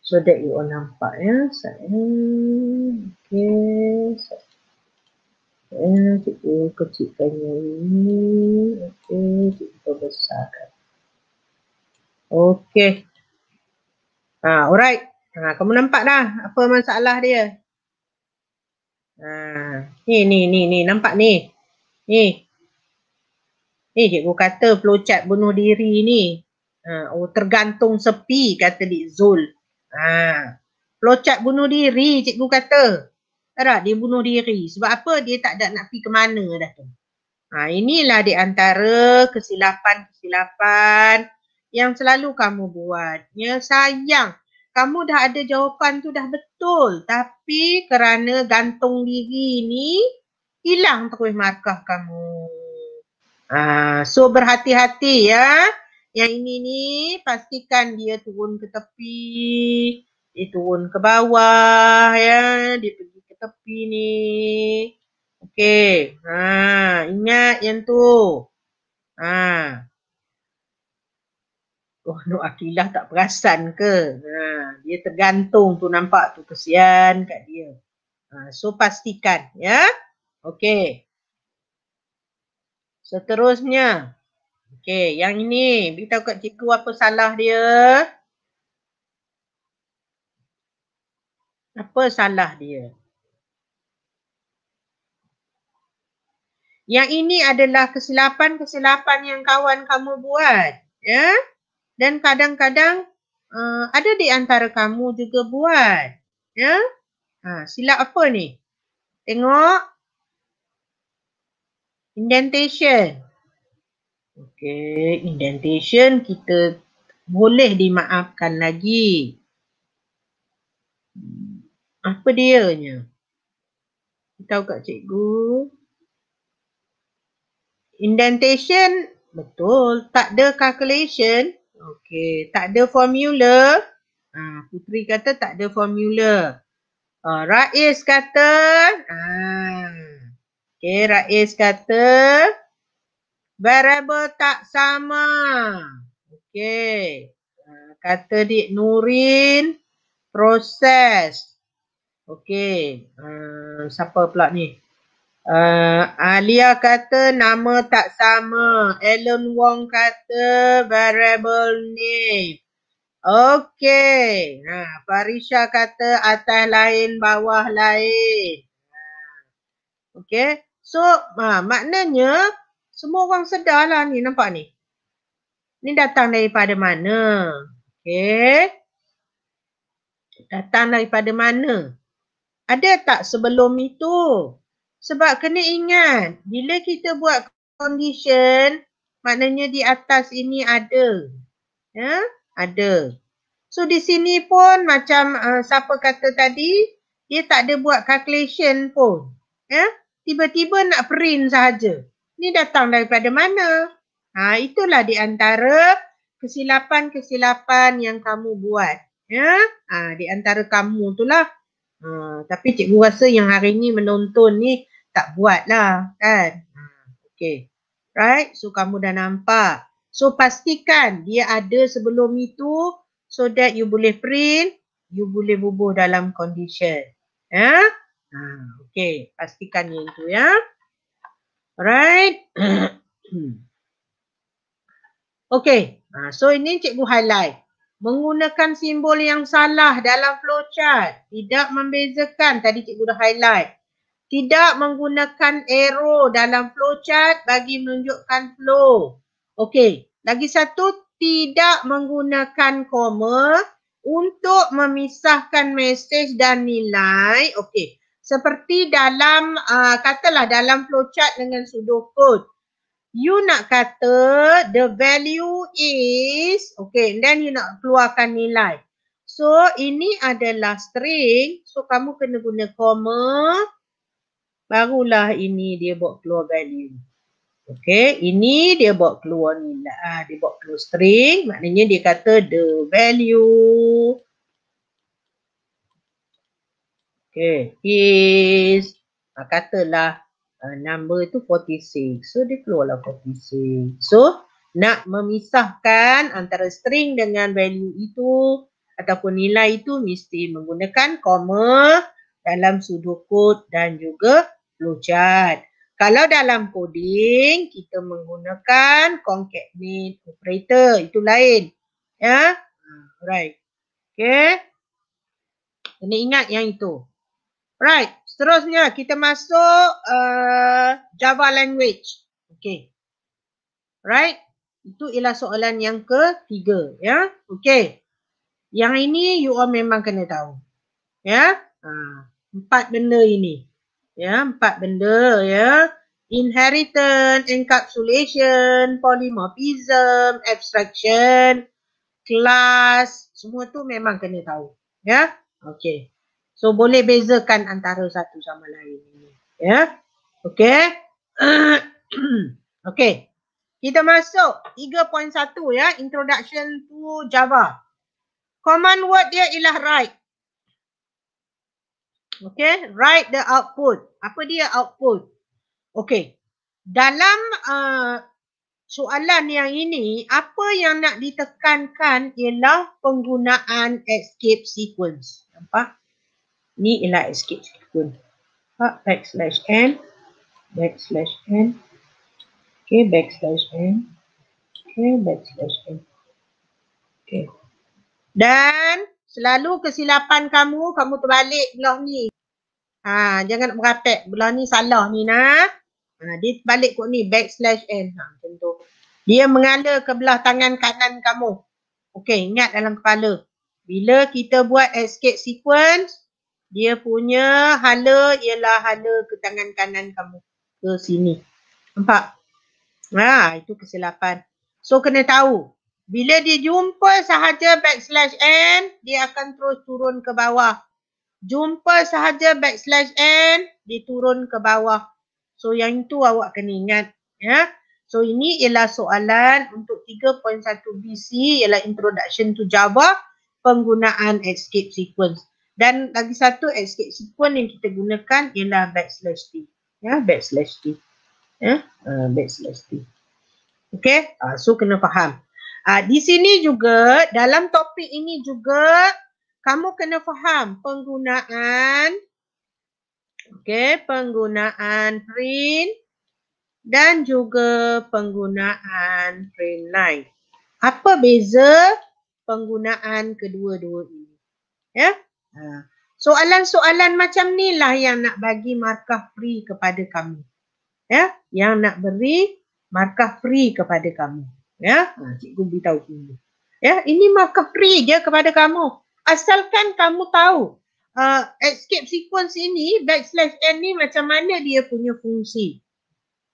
So that you all nampak ya. Sat ya. Okey, sat. Eh, ya, cikgu kecilkan yang ini. Okey, cikgu besarkan. Okey. Ha, alright. Ha, kamu nampak dah apa masalah dia? Ha, ni, ni, ni, ni. Nampak ni? Ni. Ni cikgu kata flowchart bunuh diri ni. Ha, oh, tergantung sepi kata Dik Zul. Ha, flowchart bunuh diri cikgu kata. Tak dia bunuh diri. Sebab apa dia tak ada nak pergi ke mana dah tu. Ha, inilah di antara kesilapan-kesilapan. Ha, yang selalu kamu buat. Ya sayang, kamu dah ada jawapan tu dah betul. Tapi kerana gantung diri ni, hilang terus markah kamu. Ah, so berhati-hati ya. Yang ini ni pastikan dia turun ke tepi. Dia turun ke bawah ya. Dia pergi ke tepi ni. Okey. Ha, ingat yang tu. Ha. Oh, Nur Akilah tak perasan ke? Ha, dia tergantung tu nampak tu kesian kat dia. Ha, so pastikan ya. Okey. Seterusnya. Okey, yang ini. Beritahu kat cikgu apa salah dia. Apa salah dia? Yang ini adalah kesilapan-kesilapan yang kawan kamu buat. Ya? Yeah? dan kadang-kadang uh, ada di antara kamu juga buat. Ya? Ha, silap apa ni? Tengok. Indentation. Okey, indentation kita boleh dimaafkan lagi. Apa dia dianya? Tahu kat cikgu. Indentation betul, tak ada calculation. Okey, tak ada formula. Ha, Putri kata tak ada formula. Ha, Rais kata, ha. okey raiz kata, variable tak sama. Okey, ha, kata di Nurin, proses. Okey, ha, siapa pula ni? Uh, Alia kata nama tak sama. Alan Wong kata variable name. Okay. Ha, Farisha kata atas lain, bawah lain. Okay. So, ha, maknanya semua orang sedarlah ni. Nampak ni? Ni datang daripada mana? Okay. Datang daripada mana? Ada tak sebelum itu? Sebab kena ingat bila kita buat condition maknanya di atas ini ada. Ya, ada. So di sini pun macam uh, siapa kata tadi dia tak ada buat calculation pun. Ya, tiba-tiba nak print saja. Ni datang daripada mana? Ha, itulah di antara kesilapan-kesilapan yang kamu buat. Ya, ha, di antara kamu itulah. Ha, tapi cikgu rasa yang hari ni menonton ni tak buat lah kan. Hmm. Okay. Right. So kamu dah nampak. So pastikan dia ada sebelum itu so that you boleh print, you boleh bubuh dalam condition. Ya. Yeah? Hmm. okay. Pastikan yang itu ya. Right? okay. Ah, so ini cikgu highlight. Menggunakan simbol yang salah dalam flowchart. Tidak membezakan. Tadi cikgu dah highlight tidak menggunakan arrow dalam flowchart bagi menunjukkan flow. Okey, lagi satu tidak menggunakan koma untuk memisahkan mesej dan nilai. Okey, seperti dalam uh, katalah dalam flowchart dengan code. You nak kata the value is, okay, then you nak keluarkan nilai. So, ini adalah string. So, kamu kena guna comma barulah ini dia buat keluar value. Okey, ini dia buat keluar ni. Ah, dia buat keluar string, maknanya dia kata the value. Okey, is ah, katalah uh, number tu 46. So dia keluarlah 46. So nak memisahkan antara string dengan value itu ataupun nilai itu mesti menggunakan koma dalam sudut kod dan juga flowchart. Kalau dalam coding, kita menggunakan concatenate operator. Itu lain. Ya? Ah, alright. Okay. Kena ingat yang itu. Alright. Seterusnya, kita masuk uh, Java language. Okay. Alright. Itu ialah soalan yang ketiga. Ya? Okay. Yang ini, you all memang kena tahu. Ya? Uh, empat benda ini ya empat benda ya inheritance encapsulation polymorphism abstraction class semua tu memang kena tahu ya okey so boleh bezakan antara satu sama lain ya okey okey kita masuk 3.1 ya introduction to java command word dia ialah write Okay, write the output. Apa dia output? Okay, dalam uh, soalan yang ini, apa yang nak ditekankan ialah penggunaan escape sequence. Nampak? Ni ialah escape sequence. Nampak? Backslash N. Backslash N. Okay, backslash N. Okay, backslash N. Okay. Dan selalu kesilapan kamu, kamu terbalik belah ni. Ha, jangan nak berapek. Belah ni salah ni nah. Ha, dia balik kot ni. Backslash N. Ha, macam Dia mengala ke belah tangan kanan kamu. Okey, ingat dalam kepala. Bila kita buat escape sequence, dia punya hala ialah hala ke tangan kanan kamu. Ke sini. Nampak? Ha, itu kesilapan. So, kena tahu. Bila dia jumpa sahaja backslash N, dia akan terus turun ke bawah jumpa sahaja backslash n diturun ke bawah. So yang itu awak kena ingat ya. So ini ialah soalan untuk 3.1 BC ialah introduction to Java penggunaan escape sequence. Dan lagi satu escape sequence yang kita gunakan ialah backslash t. Ya, backslash t. Ya, uh, backslash t. Okay, uh, ah, so kena faham. Uh, di sini juga, dalam topik ini juga, kamu kena faham penggunaan okey penggunaan print dan juga penggunaan print line apa beza penggunaan kedua-dua ini ya yeah? ha soalan-soalan macam ni lah yang nak bagi markah free kepada kami ya yang nak beri markah free kepada kamu ya yeah? ha cikgu beritahu dulu ya ini markah free je kepada kamu Asalkan kamu tahu uh, escape sequence ini backslash n ni macam mana dia punya fungsi.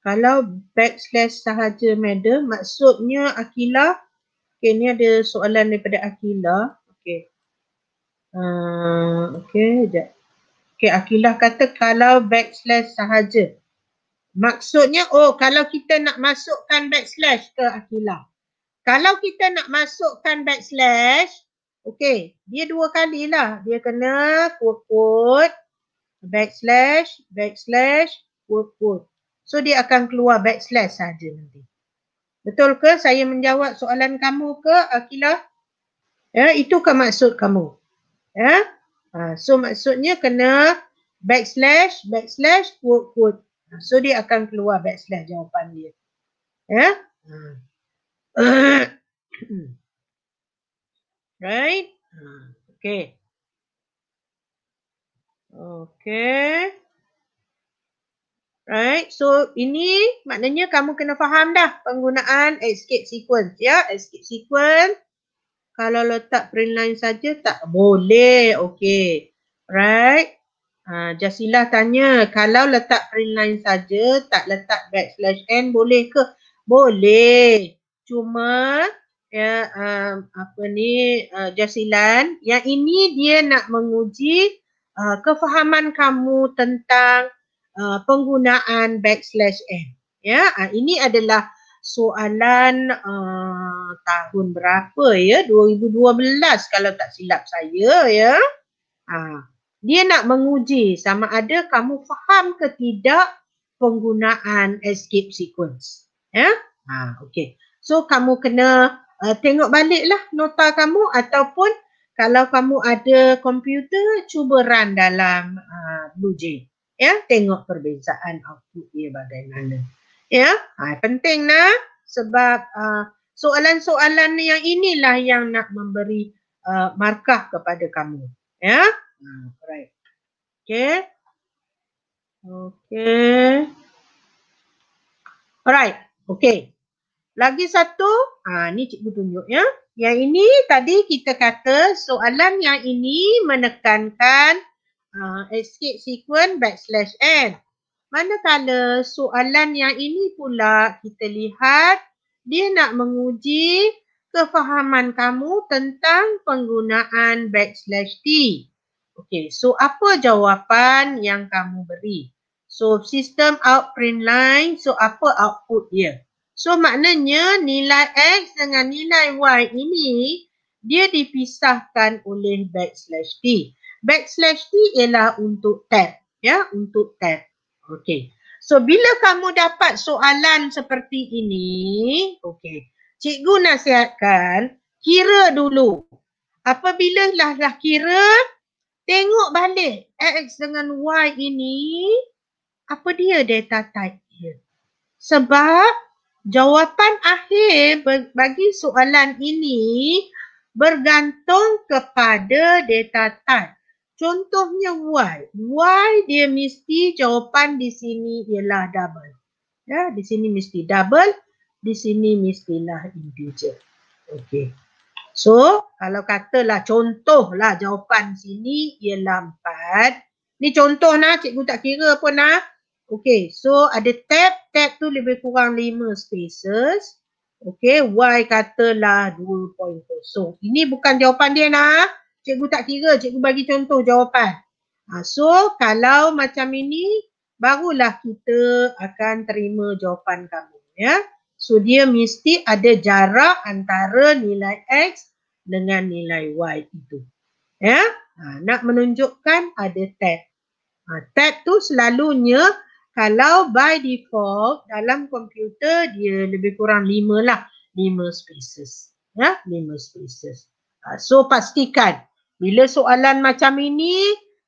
Kalau backslash sahaja madam maksudnya Akila Okay ni ada soalan daripada Akila. Okay. Uh, ah, okay sekejap. Okay Akila kata kalau backslash sahaja. Maksudnya oh kalau kita nak masukkan backslash ke Akila. Kalau kita nak masukkan backslash Okey, dia dua kali lah. Dia kena quote quote backslash backslash quote quote. So dia akan keluar backslash saja nanti. Betul ke saya menjawab soalan kamu ke Akila? Ya, itu ke maksud kamu? Ya? Ha, so maksudnya kena backslash backslash quote quote. Ha, so dia akan keluar backslash jawapan dia. Ya? Ha. right okay okay right so ini maknanya kamu kena faham dah penggunaan escape sequence ya escape sequence kalau letak print line saja tak boleh okay right Uh, Jasilah tanya, kalau letak print line saja, tak letak backslash n boleh ke? Boleh. Cuma ya um, apa ni uh, jasilan yang ini dia nak menguji uh, kefahaman kamu tentang uh, penggunaan backslash n ya uh, ini adalah soalan uh, tahun berapa ya 2012 kalau tak silap saya ya uh, dia nak menguji sama ada kamu faham ke tidak penggunaan escape sequence ya ha uh, okey so kamu kena uh, tengok baliklah nota kamu ataupun kalau kamu ada komputer cuba run dalam uh, ah, BlueJay ya tengok perbezaan output dia bagaimana ya ha ah, pentinglah sebab soalan-soalan uh, yang inilah yang nak memberi uh, markah kepada kamu ya ha right okey okey Alright, okay. Lagi satu, ha, ni cikgu tunjuk ya. Yang ini tadi kita kata soalan yang ini menekankan uh, escape sequence backslash n. Manakala soalan yang ini pula kita lihat dia nak menguji kefahaman kamu tentang penggunaan backslash t. Okey, so apa jawapan yang kamu beri? So, sistem out print line, so apa output dia? Yeah. So maknanya nilai X dengan nilai Y ini dia dipisahkan oleh backslash T. Backslash T ialah untuk tab. Ya, untuk tab. Okay. So bila kamu dapat soalan seperti ini, okay. Cikgu nasihatkan, kira dulu. Apabila lah lah kira, tengok balik X dengan Y ini, apa dia data type dia? Sebab Jawapan akhir bagi soalan ini bergantung kepada data type. Contohnya why. Why dia mesti jawapan di sini ialah double. Ya, di sini mesti double, di sini mesti lah integer. Okey. So, kalau katalah contohlah jawapan sini ialah 4. Ni contoh nak, cikgu tak kira pun nah. Okay, so ada tab. Tab tu lebih kurang 5 spaces. Okay, Y katalah 2.0. Ini bukan jawapan dia nak. Cikgu tak kira. Cikgu bagi contoh jawapan. Ha, so, kalau macam ini, barulah kita akan terima jawapan kamu. Ya? So, dia mesti ada jarak antara nilai X dengan nilai Y itu. Ya? Ha, nak menunjukkan ada tab. Ha, tab tu selalunya kalau by default dalam komputer dia lebih kurang lima lah lima spaces ya lima spaces ha, so pastikan bila soalan macam ini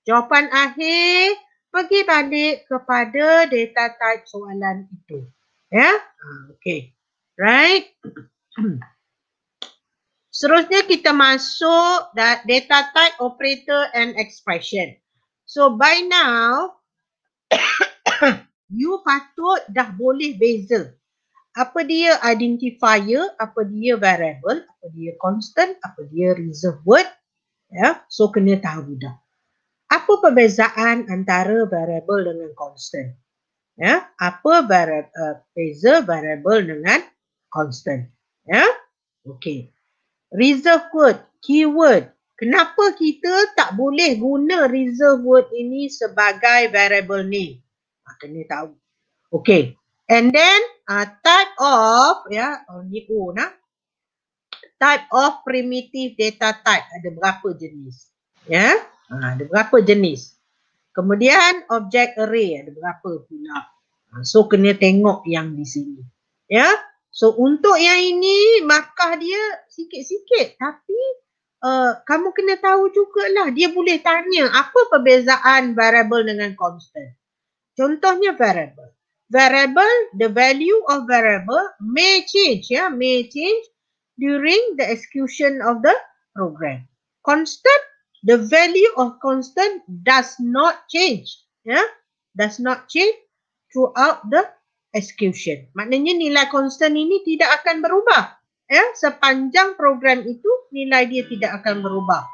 jawapan akhir pergi balik kepada data type soalan itu ya ha, Okay, right Seterusnya kita masuk data type operator and expression. So by now you patut dah boleh beza apa dia identifier, apa dia variable, apa dia constant, apa dia reserve word. Ya, so kena tahu dah. Apa perbezaan antara variable dengan constant? Ya, apa variable uh, variable dengan constant? Ya. Okey. Reserve word, keyword. Kenapa kita tak boleh guna reserve word ini sebagai variable name? ha, kena tahu. Okay. And then uh, type of ya yeah, oh, ni O nah. Ha. Type of primitive data type ada berapa jenis? Ya. Yeah? Ha, ada berapa jenis? Kemudian object array ada berapa pula? Ha, so kena tengok yang di sini. Ya. Yeah? So untuk yang ini markah dia sikit-sikit tapi uh, kamu kena tahu jugalah dia boleh tanya apa perbezaan variable dengan constant. Contohnya variable. Variable, the value of variable may change ya, may change during the execution of the program. Constant, the value of constant does not change ya, does not change throughout the execution. Maknanya nilai constant ini tidak akan berubah ya, sepanjang program itu nilai dia tidak akan berubah.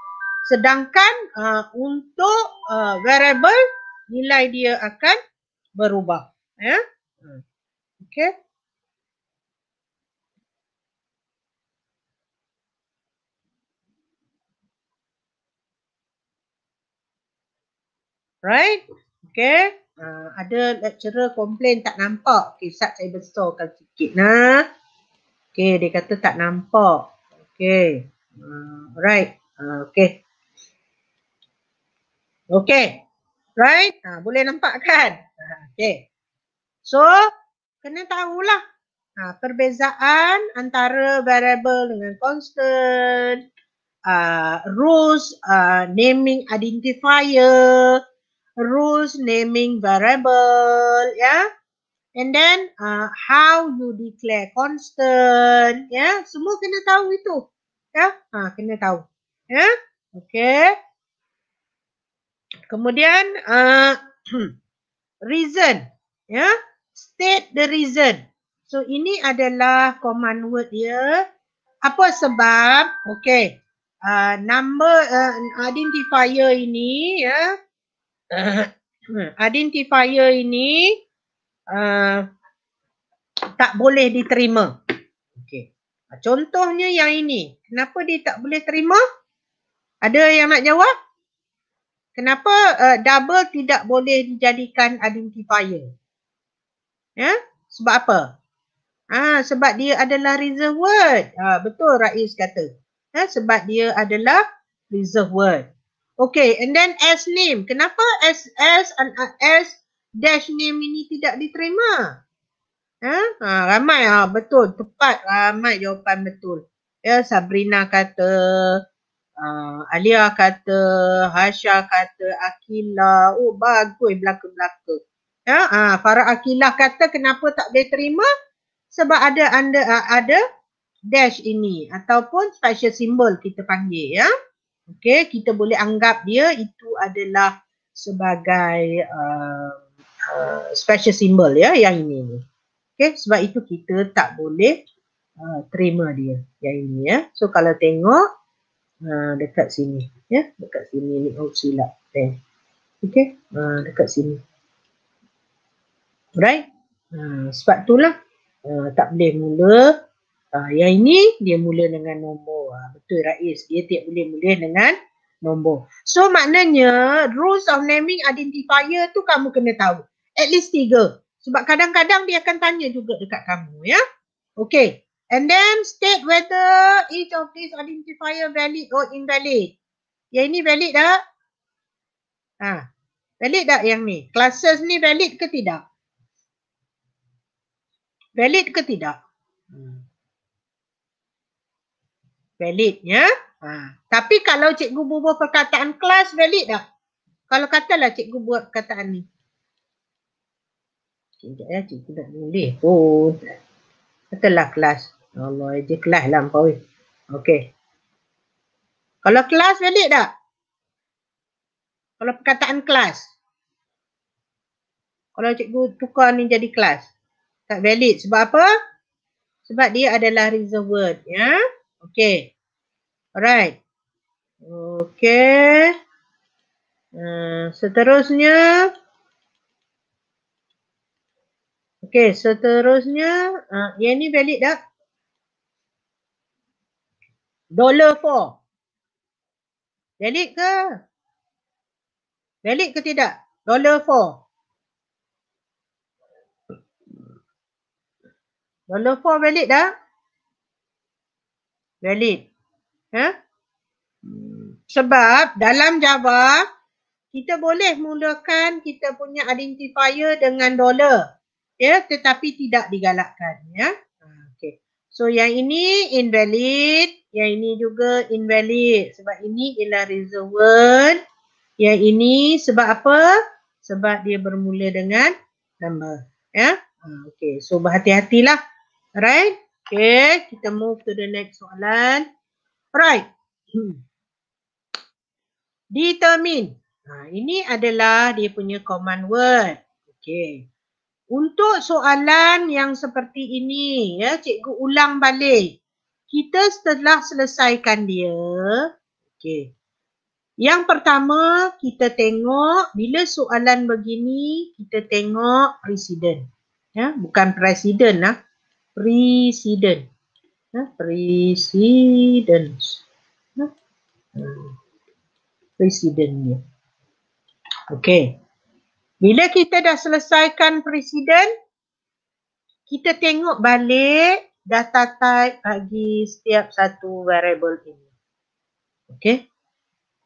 Sedangkan uh, untuk uh, variable nilai dia akan berubah. Ya? Hmm. Okey. Right? okay? Uh, ah, ada lecturer komplain tak nampak. Okey, sat saya besarkan sikit nah. okay. dia kata tak nampak. okay? Uh, ah, right. Uh, ah, Okay, Okey. Right? Uh, boleh nampak kan? Okay. So, kena tahulah ha, perbezaan antara variable dengan constant, uh, rules uh, naming identifier, rules naming variable, ya. Yeah? And then, uh, how you declare constant, ya. Yeah? Semua kena tahu itu. Ya, ha, kena tahu. Ya, okay. Kemudian, uh, reason. Ya. Yeah? State the reason. So, ini adalah command word dia. Apa sebab? Okay. Uh, ah, number uh, identifier ini. ya, yeah? Hmm, identifier ini uh, tak boleh diterima. Okay. Contohnya yang ini. Kenapa dia tak boleh terima? Ada yang nak jawab? kenapa uh, double tidak boleh dijadikan identifier? Ya, yeah? sebab apa? Ah, sebab dia adalah reserve word. Ah, betul Rais kata. Ya, sebab dia adalah reserve word. Okay, and then as name. Kenapa as as and as dash name ini tidak diterima? Ha? ha ramai ha betul tepat ramai jawapan betul. Ya Sabrina kata uh, Alia kata, Hasha kata, Akila, oh bagus belaka-belaka. Ya, uh, Farah Akila kata kenapa tak boleh terima? Sebab ada anda uh, ada dash ini ataupun special symbol kita panggil ya. Okey, kita boleh anggap dia itu adalah sebagai uh, uh, special symbol ya yang ini. Okey, sebab itu kita tak boleh uh, terima dia yang ini ya. So kalau tengok uh, dekat sini ya yeah? dekat sini ni oh silap eh okey uh, dekat sini right uh, ah, sebab itulah uh, tak boleh mula uh, yang ini dia mula dengan nombor uh, betul rais dia tak boleh mula dengan nombor so maknanya rules of naming identifier tu kamu kena tahu at least tiga sebab kadang-kadang dia akan tanya juga dekat kamu ya yeah? okey And then state whether each of these identifier valid or invalid. Yang ini valid tak? Ha. Valid tak yang ni? Classes ni valid ke tidak? Valid ke tidak? Hmm. Valid ya? Ha. Tapi kalau cikgu buat perkataan kelas valid tak? Kalau katalah cikgu buat perkataan ni. Sekejap ya cikgu nak boleh pun. Oh. Katalah kelas. Ya Allah je kelas lampau. Okay. Kalau kelas balik tak? Kalau perkataan kelas. Kalau cikgu tukar ni jadi kelas. Tak valid. Sebab apa? Sebab dia adalah reserve word. Ya? Okay. Alright. Okay. Uh, hmm, seterusnya. Seterusnya. Okey, seterusnya uh, yang ni valid tak? Dollar four. Valid ke? Valid ke tidak? Dollar four. Dollar four valid tak? Valid. Huh? Ha? Sebab dalam Java, kita boleh mulakan kita punya identifier dengan dollar ya tetapi tidak digalakkan ya ha, okey so yang ini invalid yang ini juga invalid sebab ini ialah reserved yang ini sebab apa sebab dia bermula dengan number ya ha, okey so berhati-hatilah right okey kita move to the next soalan right determine ha ini adalah dia punya command word okey untuk soalan yang seperti ini, ya, cikgu ulang balik. Kita setelah selesaikan dia, okey. Yang pertama, kita tengok bila soalan begini, kita tengok presiden. Ya, bukan presiden lah. Presiden. Ya, presiden. Ya. Hmm. Presiden dia. Okey. Bila kita dah selesaikan presiden, kita tengok balik data type bagi setiap satu variable ini. Okey.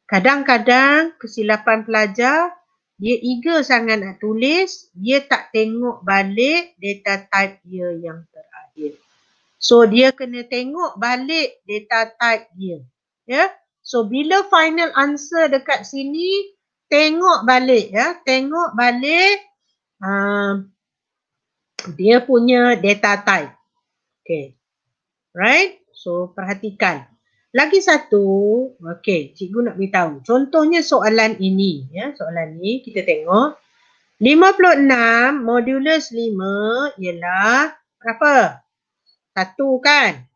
Kadang-kadang kesilapan pelajar, dia eager sangat nak tulis, dia tak tengok balik data type dia yang terakhir. So dia kena tengok balik data type dia. Ya. Yeah? So bila final answer dekat sini, tengok balik ya tengok balik uh, dia punya data type okay, right so perhatikan lagi satu okay, cikgu nak beritahu contohnya soalan ini ya soalan ini kita tengok 56 modulus 5 ialah berapa? Satu kan?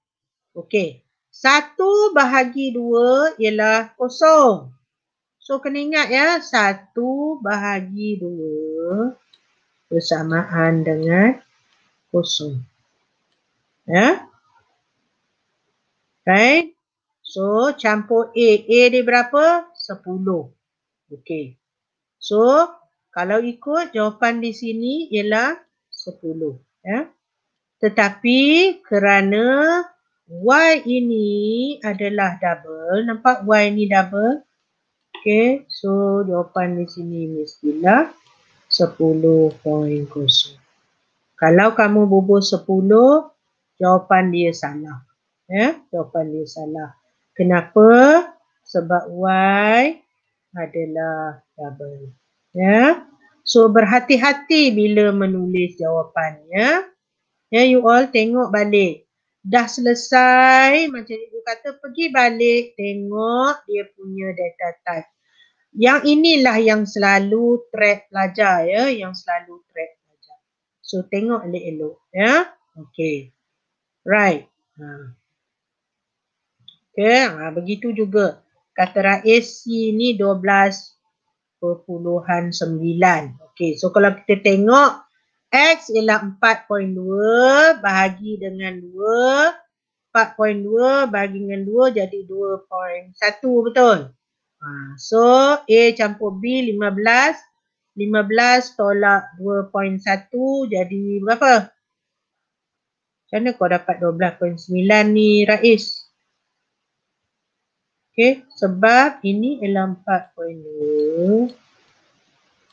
Okey. Satu bahagi dua ialah kosong. So kena ingat ya, satu bahagi dua bersamaan dengan kosong. Ya. Right. So campur A. A dia berapa? Sepuluh. Okay. So kalau ikut jawapan di sini ialah sepuluh. Ya. Tetapi kerana Y ini adalah double. Nampak Y ini double? Okay, so jawapan di sini mestilah 10.0. Kalau kamu bubuh 10, jawapan dia salah. Ya, eh? jawapan dia salah. Kenapa? Sebab Y adalah double. Ya, so berhati-hati bila menulis jawapannya. Ya, you all tengok balik. Dah selesai, macam ibu kata, pergi balik tengok dia punya data type yang inilah yang selalu track pelajar ya yang selalu track pelajar so tengok elok-elok ya okey right ha okey ha, begitu juga kata rais C ni 12.9 okey so kalau kita tengok X ialah 4.2 bahagi dengan 2. 4.2 bahagi dengan 2 jadi 2.1 betul? Ha, so A campur B 15. 15 tolak 2.1 jadi berapa? Macam mana kau dapat 12.9 ni Raiz. Okay, sebab ini ialah 4.2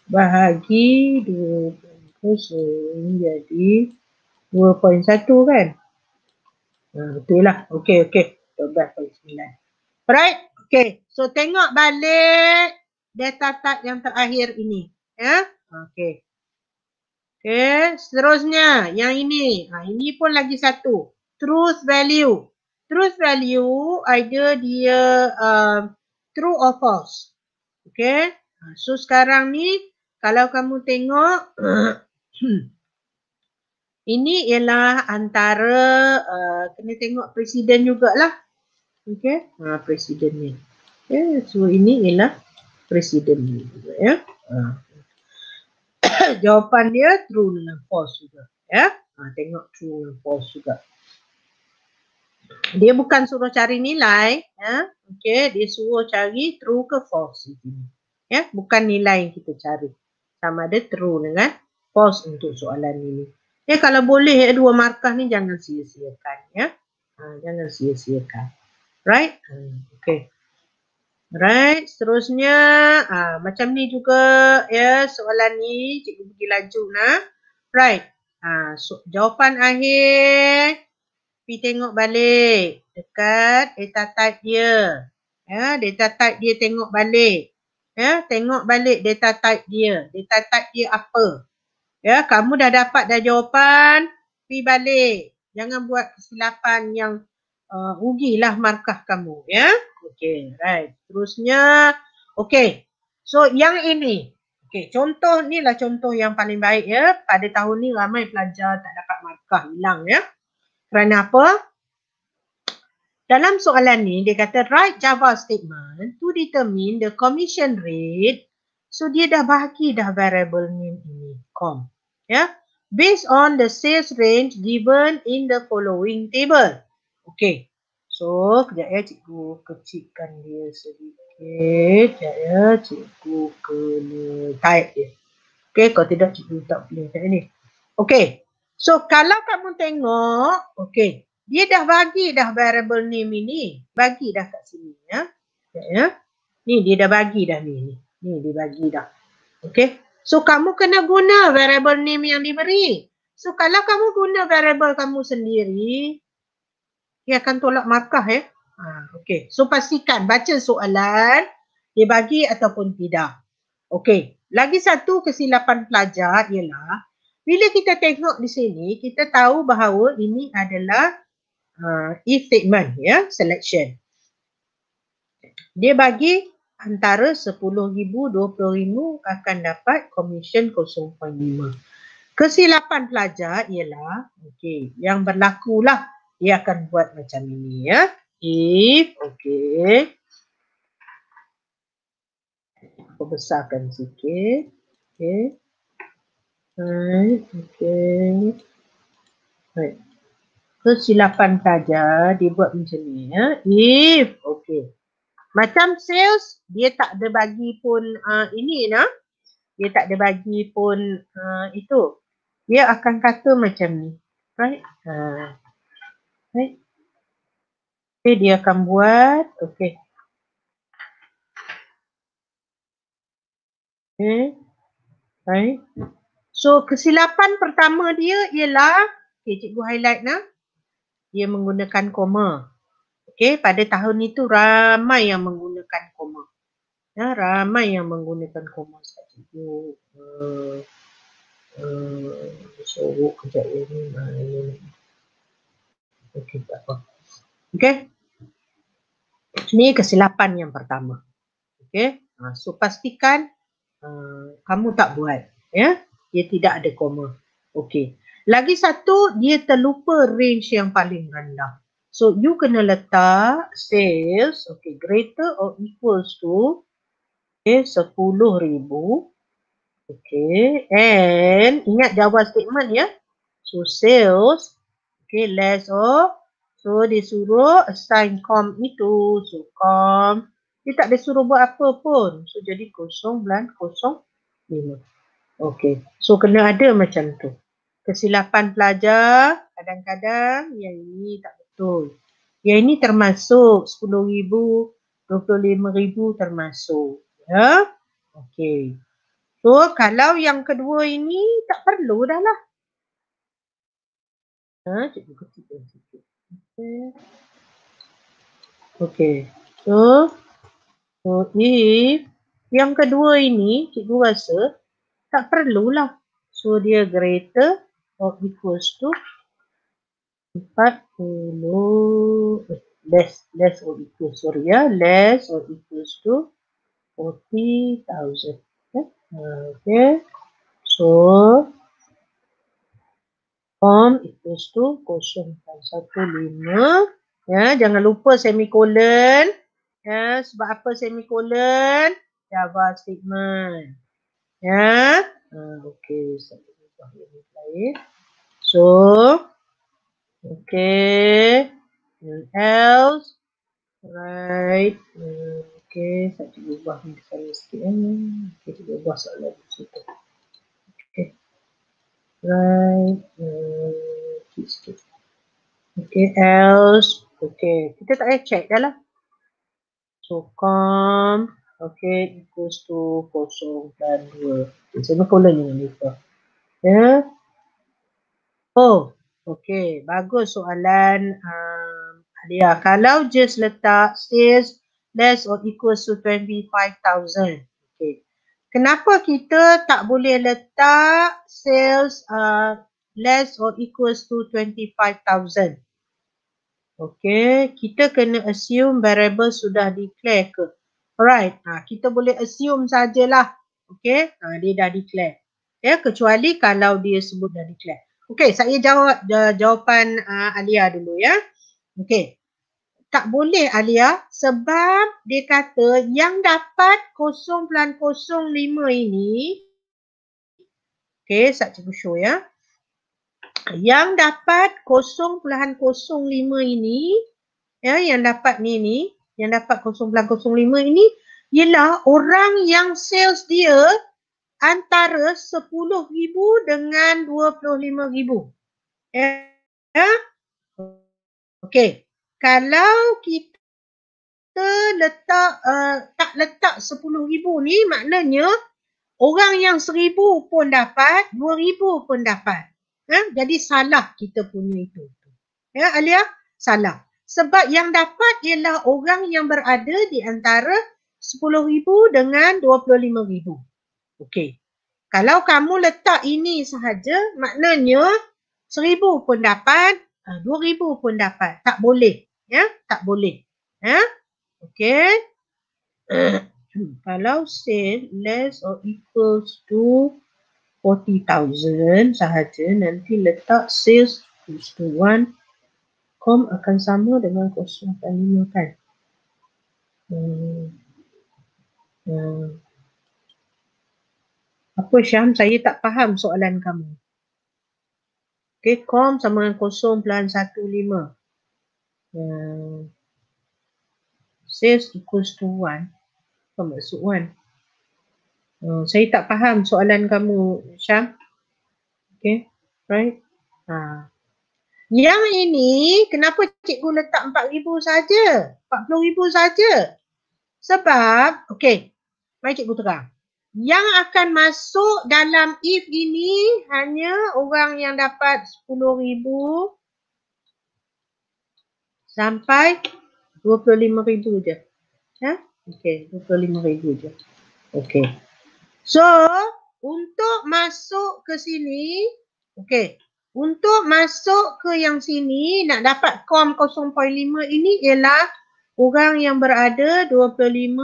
bahagi 2.0 jadi 2.1 kan? Ha, betul lah. Okay, okay. 12.9. Alright. Okay, so tengok balik data tab yang terakhir ini. Ya, yeah? okay. Okay, seterusnya yang ini. Ha, ini pun lagi satu. Truth value. Truth value either dia uh, true or false. Okay, ha, so sekarang ni kalau kamu tengok ini ialah antara uh, kena tengok presiden jugalah okey ha presiden ni ya okay. so ini ialah presiden ni juga ya ha. jawapan dia true dengan false juga ya ha, tengok true dengan false juga dia bukan suruh cari nilai ya okey dia suruh cari true ke false ini ya bukan nilai yang kita cari sama ada true dengan false untuk soalan ini ya kalau boleh ya dua markah ni jangan sia-siakan ya ha, jangan sia-siakan Right? Okay. Right? Seterusnya, ah, macam ni juga ya yeah, soalan ni. Cikgu pergi laju nah. Right? Ah, so, jawapan akhir. Pi tengok balik dekat data type dia. Ya, data type dia tengok balik. Ya, tengok balik data type dia. Data type dia apa? Ya, kamu dah dapat dah jawapan, pi balik. Jangan buat kesilapan yang uh, rugilah markah kamu ya. Okey, right. Terusnya okey. So yang ini. Okey, contoh ni lah contoh yang paling baik ya. Pada tahun ni ramai pelajar tak dapat markah hilang ya. Kerana apa? Dalam soalan ni dia kata write Java statement to determine the commission rate. So dia dah bahagi dah variable name ini, com. Ya. Yeah? Based on the sales range given in the following table. Okey. So, kejap ya cikgu kecikkan dia sedikit. Kejap ya cikgu kena type dia. Okey, kalau tidak cikgu tak boleh macam ni. Okey. So, kalau kamu tengok, okey. Dia dah bagi dah variable name ini. Bagi dah kat sini. Ya. Kejap ya. Ni dia dah bagi dah ni. Ni, ni dia bagi dah. Okey. So, kamu kena guna variable name yang diberi. So, kalau kamu guna variable kamu sendiri, dia akan tolak markah ya. Ha, okey. So pastikan baca soalan dia bagi ataupun tidak. Okay, Lagi satu kesilapan pelajar ialah bila kita tengok di sini kita tahu bahawa ini adalah uh, if statement ya selection. Dia bagi antara 10,000 20,000 akan dapat komisen 0.5. Kesilapan pelajar ialah okay yang berlakulah dia akan buat macam ini ya. If, okay. Aku besarkan sikit. Okay. Right, okay. Right. Kesilapan saja dia buat macam ni ya. If, okay. Macam sales, dia tak ada bagi pun uh, ini nak. Dia tak ada bagi pun uh, itu. Dia akan kata macam ni. Right. Uh. Right? Okay, dia akan buat. Okey, Okay. Right. So, kesilapan pertama dia ialah. Okay, cikgu highlight lah. Dia menggunakan koma. Okey, pada tahun itu ramai yang menggunakan koma. Ya, ramai yang menggunakan koma. Sebab cikgu. Uh, eh, uh, eh, so, kejap ini. Nah, ini. Okey. okey. Ini kesilapan yang pertama. Okey. Ha, so pastikan uh, kamu tak buat. Ya. Yeah? Dia tidak ada koma. Okey. Lagi satu, dia terlupa range yang paling rendah. So you kena letak sales okay, greater or equals to okay, 10,000. Okay. And ingat jawab statement ya. Yeah? So sales Okay, less of. Oh. So, dia suruh assign com itu. So, com. Dia tak boleh suruh buat apa pun. So, jadi kosong, blank, kosong, lima. Okay. So, kena ada macam tu. Kesilapan pelajar, kadang-kadang yang ini tak betul. Yang ini termasuk RM10,000, rm ribu termasuk. Ya? Okay. So, kalau yang kedua ini tak perlu dah lah. Ha, cikgu ketik dalam situ. Okey. So, so if yang kedua ini cikgu rasa tak perlulah. So dia greater or equals to 40 less less or equals sorry ya less or equals to 40,000. Ya? Ha, okey. Okay. So form equals to quotient 5.15. Ya, jangan lupa semicolon. Ya, sebab apa semicolon? Java statement. Ya. Ha, okey. Okay. So, okay. And else. Right. Okay. Saya cuba ubah ni sekali sikit. Eh. Okay, cuba ubah soalan. Okay right uh, okay else okay kita tak payah check dah lah so com okay equals to kosong dan dua okay, saya colon ni lupa yeah oh okay bagus soalan um, Alia kalau just letak says less or equals to twenty five thousand kenapa kita tak boleh letak sales uh, less or equals to 25,000. Okay, kita kena assume variable sudah declare ke. Alright, ha, kita boleh assume sajalah. Okay, ha, dia dah declare. Ya, yeah, kecuali kalau dia sebut dah declare. Okay, saya jawab jawapan uh, Alia dulu ya. Okay, tak boleh Alia sebab dia kata yang dapat 0.05 ini okey sat cikgu show ya yang dapat 0.05 ini ya yang dapat ni ni yang dapat 0.05 ini ialah orang yang sales dia antara 10000 dengan 25000 ya, ya? okey kalau kita letak uh, tak letak 10000 ni maknanya orang yang 1000 pun dapat 2000 pun dapat ha? jadi salah kita punya itu ya alia salah sebab yang dapat ialah orang yang berada di antara 10000 dengan 25000 okey kalau kamu letak ini sahaja maknanya 1000 pun dapat eh, dua ribu pun dapat tak boleh ya tak boleh ya okey kalau sale less or equals to 40,000 sahaja nanti letak sales equals to 1 com akan sama dengan 0.5 kan hmm. hmm. okey apa Syam? Saya tak faham soalan kamu. Okay, com sama dengan 0.15 uh, ehm, sales equals to 1 apa maksud 1 uh, ehm, saya tak faham soalan kamu Syam okay right ha. yang ini kenapa cikgu letak empat 4000 saja ribu saja sebab okay mari cikgu terang yang akan masuk dalam if ini hanya orang yang dapat sepuluh ribu sampai ribu je. Ha? Okey, ribu je. Okey. So, untuk masuk ke sini, okey. Untuk masuk ke yang sini nak dapat com 0.5 ini ialah orang yang berada kosong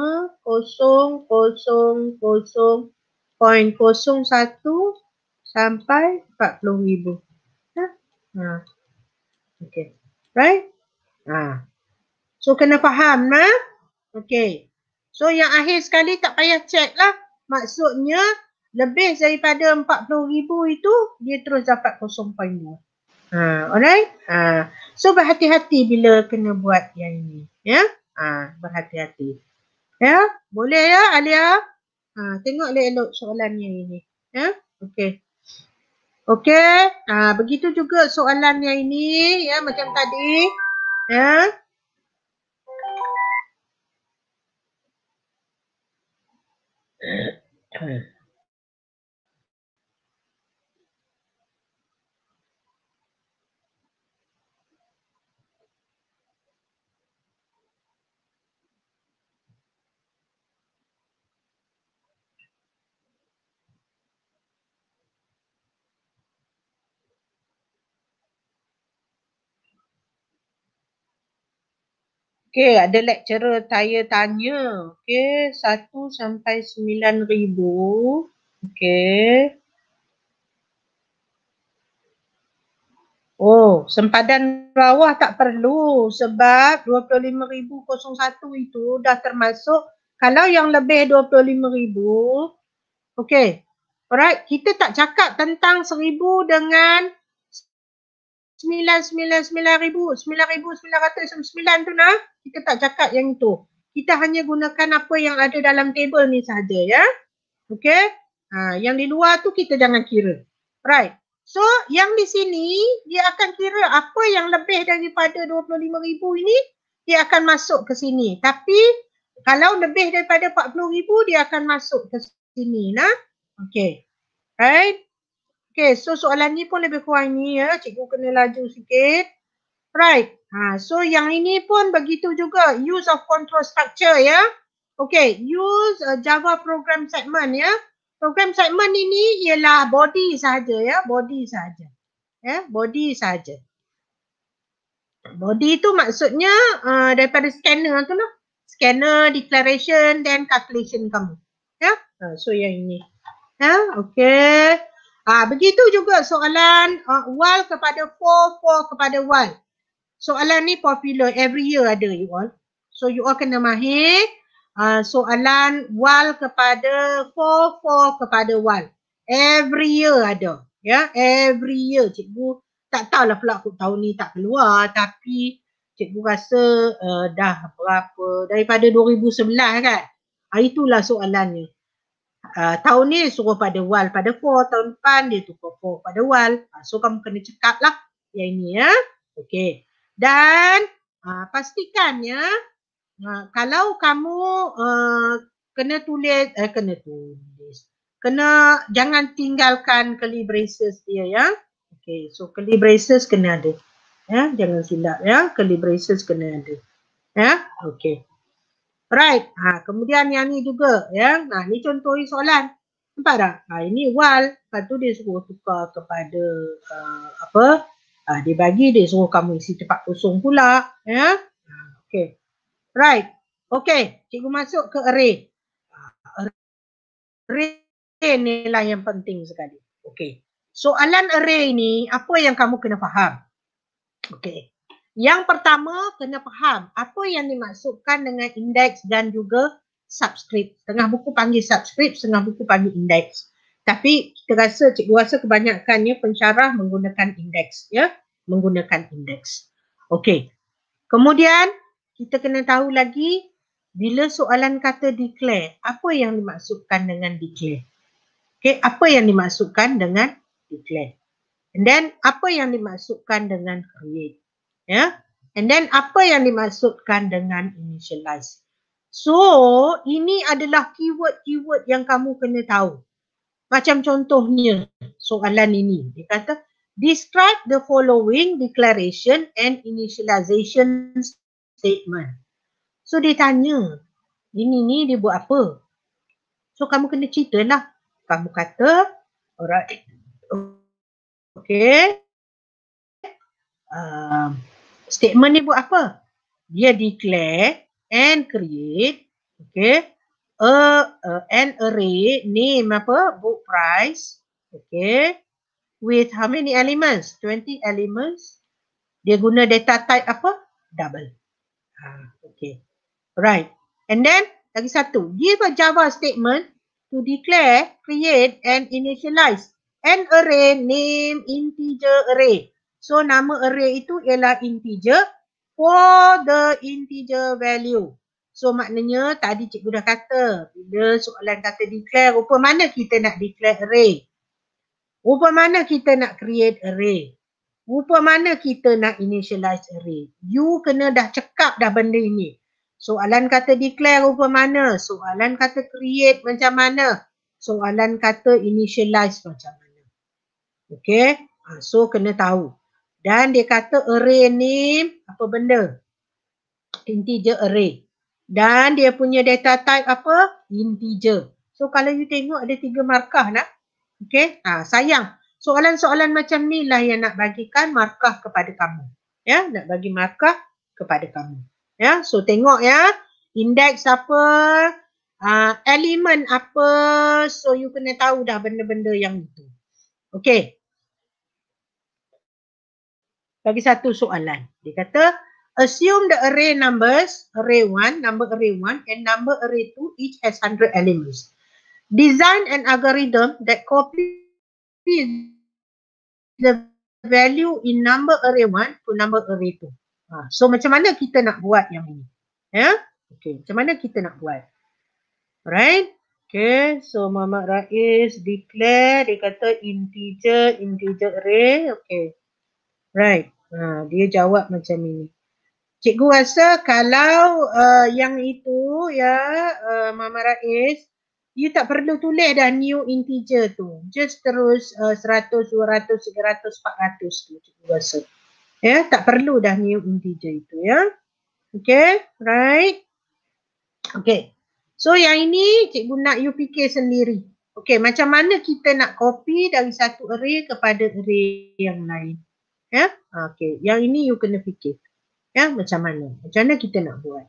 kosong kosong kosong point satu sampai 40,000. Ha? Ha. Okey. Right? Ha. So kena faham ha? Okay. So yang akhir sekali tak payah check lah. Maksudnya lebih daripada 40,000 itu dia terus dapat 0.2. Ha, alright? Ha. So berhati-hati bila kena buat yang ini. Ya? Ha, berhati-hati. Ya? Boleh ya Alia? Ha, tengok elok-elok soalan yang ini. Ya? okay. Okey. Ha, begitu juga soalan yang ini. Ya, macam tadi. Yeah. Eh, eh. Okey, ada lecturer saya tanya. Okey, satu sampai sembilan ribu. Okey. Oh, sempadan bawah tak perlu sebab 25,001 itu dah termasuk. Kalau yang lebih 25,000, okay. Alright, kita tak cakap tentang 1,000 dengan 9999 tu nah, kita tak cakap yang tu. Kita hanya gunakan apa yang ada dalam table ni saja ya. Okey? Ha, yang di luar tu kita jangan kira. Right. So, yang di sini dia akan kira apa yang lebih daripada 25000 ini dia akan masuk ke sini. Tapi kalau lebih daripada 40000 dia akan masuk ke sini nah. Okey. Right. Okay, so soalan ni pun lebih kurang ni ya. Cikgu kena laju sikit. Right. Ha, so yang ini pun begitu juga. Use of control structure ya. Okay, use a uh, Java program segment ya. Program segment ini ialah body saja ya. Body saja. Ya, body saja. Body itu maksudnya uh, daripada scanner tu lah. Scanner, declaration dan calculation kamu. Ya, uh, so yang ini. Ya, okay. Ah ha, begitu juga soalan uh, wal kepada four, four kepada wal. Soalan ni popular every year ada you all. So you all kena mahir uh, soalan wal kepada four, four kepada wal. Every year ada. Ya, yeah? every year cikgu tak tahulah pula aku tahun ni tak keluar tapi cikgu rasa uh, dah berapa daripada 2011 kan. Ah, itulah soalannya. Ah, tahun ni suruh pada wal pada four tahun depan dia tukar four pada wal uh, ah, so kamu kena cekap lah yang ini ya okey dan uh, pastikan ya uh, kalau kamu uh, kena tulis eh, kena tulis kena jangan tinggalkan curly braces dia ya okey so curly braces kena ada ya jangan silap ya curly braces kena ada ya okey Right. Ha, kemudian yang ni juga. ya. Ha, ni contoh soalan. Nampak tak? Ha, ini wal, Lepas tu dia suruh tukar kepada uh, apa? Ha, dia bagi dia suruh kamu isi tempat kosong pula. Ya. Ha, okay. Right. Okay. Cikgu masuk ke array. Ha, array ni lah yang penting sekali. Okay. Soalan array ni apa yang kamu kena faham? Okay. Yang pertama kena faham apa yang dimasukkan dengan indeks dan juga subscript. Tengah buku panggil subscript, tengah buku panggil indeks. Tapi kita rasa cikgu rasa kebanyakannya pensyarah menggunakan indeks ya, menggunakan indeks. Okey. Kemudian kita kena tahu lagi bila soalan kata declare, apa yang dimasukkan dengan declare? Okey, apa yang dimasukkan dengan declare? And then apa yang dimasukkan dengan create? ya and then apa yang dimaksudkan dengan initialize so ini adalah keyword-keyword yang kamu kena tahu macam contohnya soalan ini dia kata describe the following declaration and initialization statement so dia tanya ini ni dia buat apa so kamu kena lah. kamu kata alright okay um uh, Statement ni buat apa? Dia declare and create okay, a, a, an array name apa? Book price. Okay. With how many elements? 20 elements. Dia guna data type apa? Double. Ha, okay. Right. And then, lagi satu. Give a Java statement to declare, create and initialize an array name integer array. So nama array itu ialah integer for the integer value. So maknanya tadi cikgu dah kata bila soalan kata declare rupa mana kita nak declare array. Rupa mana kita nak create array. Rupa mana kita nak initialize array. You kena dah cekap dah benda ini. Soalan kata declare rupa mana. Soalan kata create macam mana. Soalan kata initialize macam mana. Okay. Ha, so kena tahu. Dan dia kata array ni apa benda? Integer array. Dan dia punya data type apa? Integer. So kalau you tengok ada tiga markah nak. Okay. Ha, sayang. Soalan-soalan macam ni lah yang nak bagikan markah kepada kamu. Ya. Nak bagi markah kepada kamu. Ya. So tengok ya. Index apa? Uh, element apa? So you kena tahu dah benda-benda yang itu. Okay bagi satu soalan. Dia kata, assume the array numbers, array 1, number array 1 and number array 2 each has 100 elements. Design an algorithm that copies the value in number array 1 to number array 2. Ha, so macam mana kita nak buat yang ini? Ya? Yeah? Okay, macam mana kita nak buat? Right? Okay, so Muhammad Raiz declare, dia kata integer, integer array. Okay. Right. Ha, dia jawab macam ini. Cikgu rasa kalau uh, yang itu ya uh, Mama Rais you tak perlu tulis dah new integer tu. Just terus uh, 100, 200, 300, 400 tu cikgu rasa. Ya, yeah, tak perlu dah new integer itu ya. Okay, right. Okay. So yang ini cikgu nak you fikir sendiri. Okay, macam mana kita nak copy dari satu array kepada array yang lain. Ya? okay. yang ini you kena fikir. Ya, macam mana? Macam mana kita nak buat?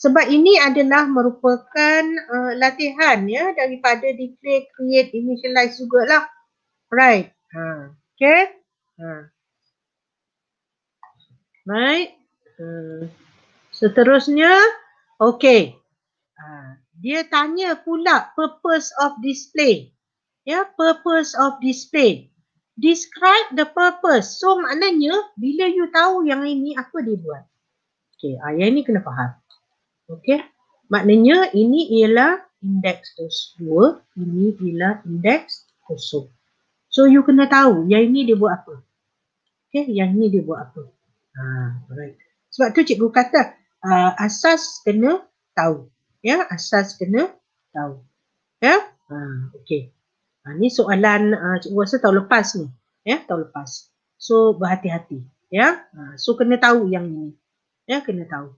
Sebab ini adalah merupakan uh, latihan ya daripada declare, create, initialize juga lah, Right. Ha. Okay. Ha. Right. Ha. Uh, seterusnya. Okay. Ha. Dia tanya pula purpose of display. Ya, purpose of display. Describe the purpose. So maknanya bila you tahu yang ini apa dia buat. Okay, ah, yang ini kena faham. Okay, maknanya ini ialah index dos 2, ini ialah index kosong. So you kena tahu yang ini dia buat apa. Okay, yang ini dia buat apa. Ha, ah, right. Sebab tu cikgu kata uh, asas kena tahu. Ya, yeah, asas kena tahu. Ya, yeah? ah, okay. Ha, ni soalan uh, cikgu rasa tahun lepas ni. Ya, tahun lepas. So, berhati-hati. Ya, ha, so kena tahu yang ini. Ya, kena tahu.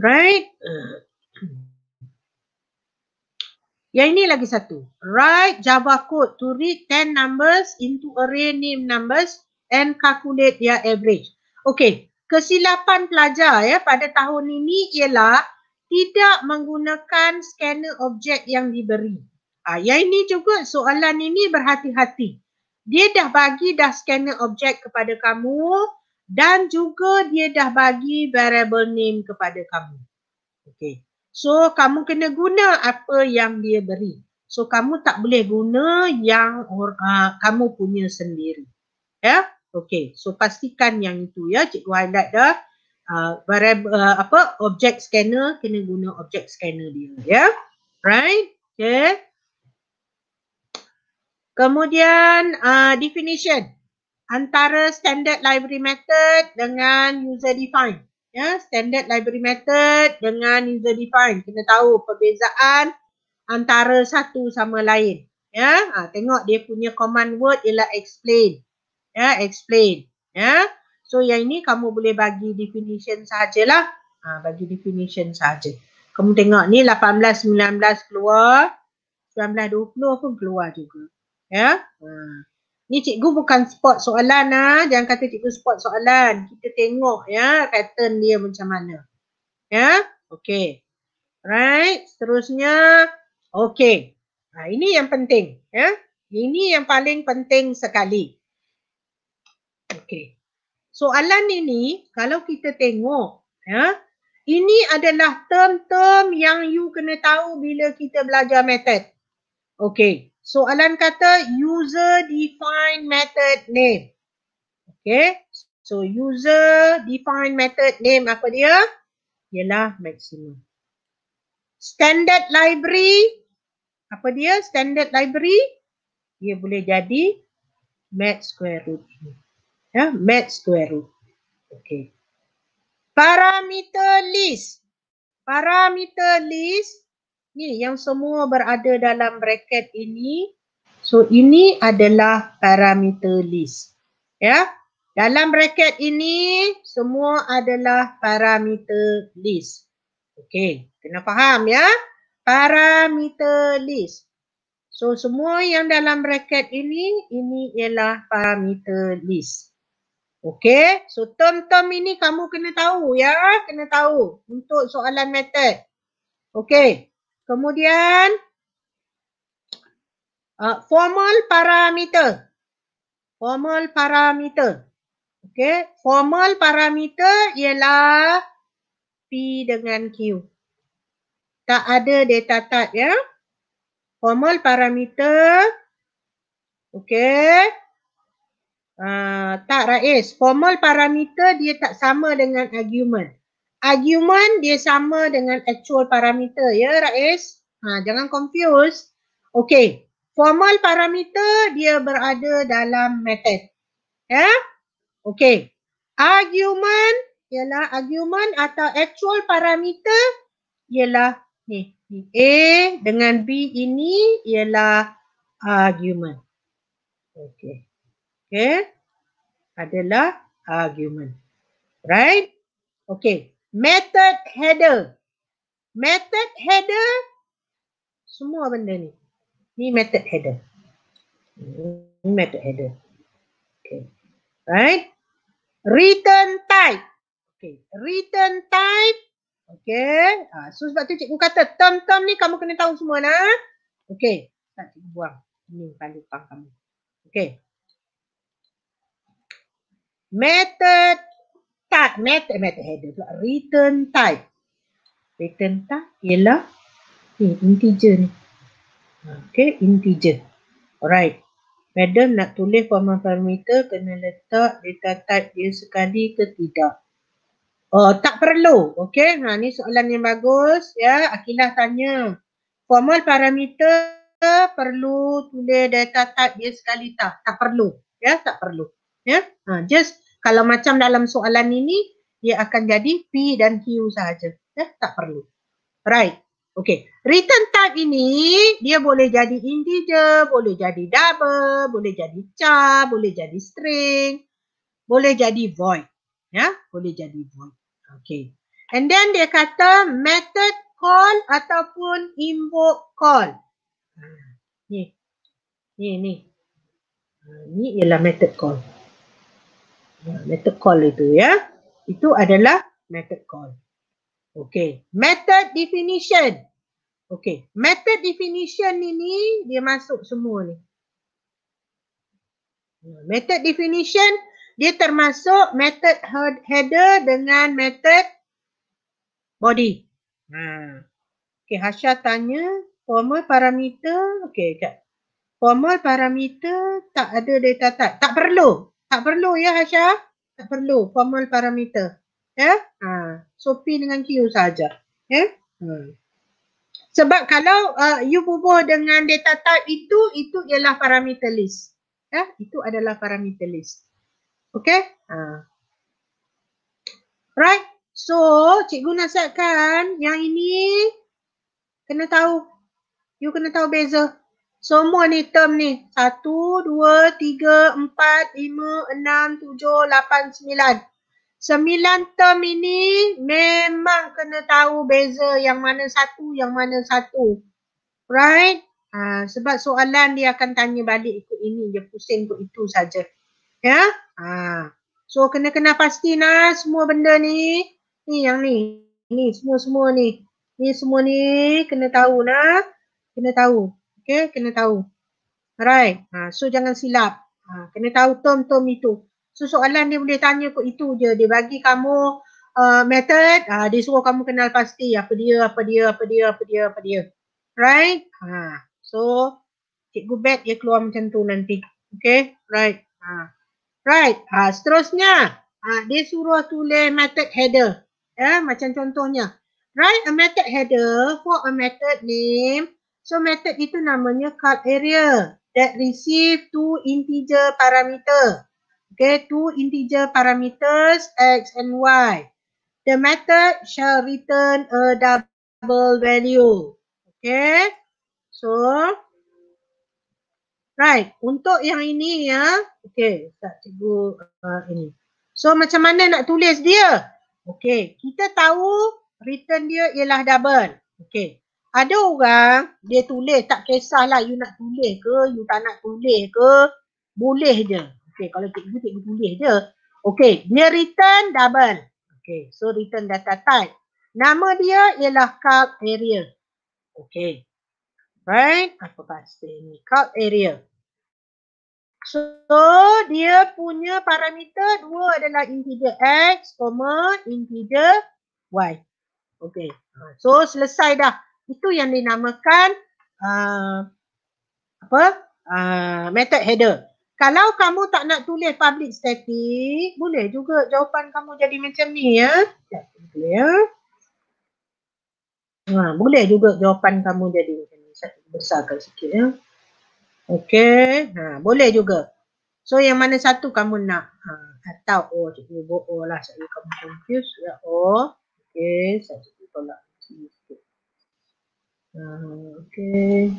Right? Ya ini lagi satu. Right? Java code to read 10 numbers into array name numbers and calculate their average. Okay, kesilapan pelajar ya pada tahun ini ialah tidak menggunakan scanner objek yang diberi. Uh, yang ini juga soalan ini berhati-hati. Dia dah bagi dah scanner objek kepada kamu dan juga dia dah bagi variable name kepada kamu. Okay. So kamu kena guna apa yang dia beri. So kamu tak boleh guna yang or, uh, kamu punya sendiri. Ya. Yeah? Okay. So pastikan yang itu ya. Cikgu highlight dah. Uh, variable uh, apa object scanner kena guna object scanner dia ya yeah? right okay Kemudian uh, definition antara standard library method dengan user defined. Ya, standard library method dengan user defined. Kita tahu perbezaan antara satu sama lain. Ya, ha, tengok dia punya command word ialah explain. Ya, explain. Ya, so yang ini kamu boleh bagi definition sahajalah. Ha, bagi definition saja. Kamu tengok ni 18, 19 keluar. 19, 20 pun keluar juga ya. Hmm. Ni cikgu bukan spot soalan ah, jangan kata cikgu spot soalan. Kita tengok ya pattern dia macam mana. Ya? Okey. Right, seterusnya okey. Ha nah, ini yang penting, ya. Ini yang paling penting sekali. Okey. Soalan ini kalau kita tengok, ya, ini adalah term-term yang you kena tahu bila kita belajar method. Okey. Soalan kata user define method name. Okay. So user define method name apa dia? Ialah maximum. Standard library. Apa dia? Standard library. Dia boleh jadi math square root. Ya, math square root. Okay. Parameter list. Parameter list ni yang semua berada dalam bracket ini so ini adalah parameter list ya dalam bracket ini semua adalah parameter list okey kena faham ya parameter list so semua yang dalam bracket ini ini ialah parameter list Okey. so term-term ini kamu kena tahu ya, kena tahu untuk soalan method. Okey. Kemudian uh, formal parameter. Formal parameter. Okey, formal parameter ialah P dengan Q. Tak ada data type ya. Formal parameter. Okey. Uh, tak Rais, formal parameter dia tak sama dengan argument argument dia sama dengan actual parameter ya Rais. Ha, jangan confuse. Okay. Formal parameter dia berada dalam method. Ya. Yeah? Okay. Argument ialah argument atau actual parameter ialah ni. ni. A dengan B ini ialah argument. Okay. Okay. Adalah argument. Right. Okay. Method header. Method header. Semua benda ni. Ni method header. Ni method header. Okay. Right. Return type. Okay. Return type. Okay. Ha, so sebab tu cikgu kata term-term ni kamu kena tahu semua nak, Okay. Tak cikgu buang. ni paling pang kamu. Okay. Method tak method method header tu. return type return type ialah ni eh, integer ni okey integer alright Madam nak tulis format parameter kena letak data type dia sekali ke tidak. Oh, tak perlu. Okey, ha ni soalan yang bagus ya. Akilah tanya. Formal parameter perlu tulis data type dia sekali tak? Tak perlu. Ya, tak perlu. Ya. Ha just kalau macam dalam soalan ini, ia akan jadi P dan Q sahaja. Eh, tak perlu. Right. Okay. Return type ini, dia boleh jadi integer, boleh jadi double, boleh jadi char, boleh jadi string, boleh jadi void. Ya, boleh jadi void. Okay. And then dia kata method call ataupun invoke call. Ah, ni. Ni, ni. Ah, ni ialah method call. Ya, method call itu ya. Itu adalah method call. Okay. Method definition. Okay. Method definition ni ni dia masuk semua ni. Ya, method definition dia termasuk method header dengan method body. Ha. Okay. Hasha tanya formal parameter. Okay. Kat. Formal parameter tak ada data tak, Tak perlu. Tak perlu ya Hasha. Tak perlu formal parameter. Ya. Yeah? Ha. So P dengan Q saja. Ya. Yeah? Ha. Hmm. Sebab kalau uh, you bubuh dengan data type itu, itu ialah parameter list. Ya. Yeah? Itu adalah parameter list. Okay. Ha. Right. So cikgu nasihatkan yang ini kena tahu. You kena tahu beza. Semua ni term ni. Satu, dua, tiga, empat, lima, enam, tujuh, lapan, sembilan. Sembilan term ini memang kena tahu beza yang mana satu, yang mana satu. Right? Ha, sebab soalan dia akan tanya balik ikut ini. Dia pusing ikut itu saja. Ya? Yeah? Ha. So kena kena pasti nah semua benda ni. Ni yang ni. Ni semua-semua ni. Ni semua ni kena tahu nah. Kena tahu. Okay, eh? kena tahu. Alright. Ha, so, jangan silap. Ha, kena tahu term-term itu. So, soalan dia boleh tanya kot itu je. Dia bagi kamu uh, method, ha, dia suruh kamu kenal pasti apa dia, apa dia, apa dia, apa dia, apa dia. Right? Ha, so, cikgu bet dia keluar macam tu nanti. Okay? Right. Ha. Right. Ha, seterusnya, ha, dia suruh tulis method header. Ya, macam contohnya. Write a method header for a method name So method itu namanya cut area that receive two integer parameter. Okay, two integer parameters x and y. The method shall return a double value. Okay, so right untuk yang ini ya. Okay, tak cikgu uh, ini. So macam mana nak tulis dia? Okay, kita tahu return dia ialah double. Okay, ada orang dia tulis tak kisahlah you nak tulis ke you tak nak tulis ke boleh je okey kalau cikgu cikgu tulis je okey dia return double okey so return data type nama dia ialah cup area okey right apa pasti ni cup area so dia punya parameter dua adalah integer x, integer y okey so selesai dah itu yang dinamakan uh, apa uh, method header. Kalau kamu tak nak tulis public static, boleh juga jawapan kamu jadi macam ni ya. ya. ya. Ha, boleh juga jawapan kamu jadi macam ni. Saya besarkan sikit ya. Okey. Ha, boleh juga. So yang mana satu kamu nak? Ha, atau oh cikgu bo'o oh, lah. Saya kamu confused. Ya, oh. okay. Saya cikgu tolak sikit okay.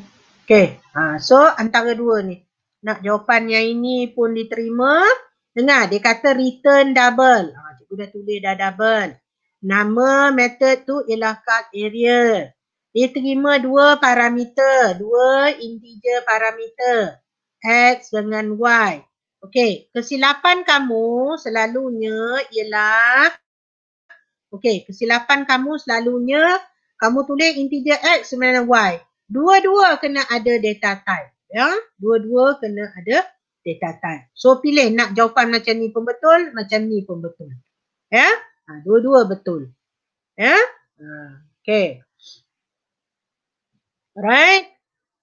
Okay. Ha, so antara dua ni. Nak jawapan yang ini pun diterima. Dengar dia kata return double. Ha, cikgu dah tulis dah double. Nama method tu ialah card area. Dia terima dua parameter. Dua integer parameter. X dengan Y. Okay, kesilapan kamu selalunya ialah Okay, kesilapan kamu selalunya kamu tulis integer x sebenarnya y. Dua-dua kena ada data type. Ya, dua-dua kena ada data type. So pilih nak jawapan macam ni pun betul, macam ni pun betul. Ya, ha, dua-dua betul. Ya, ha, okay. right?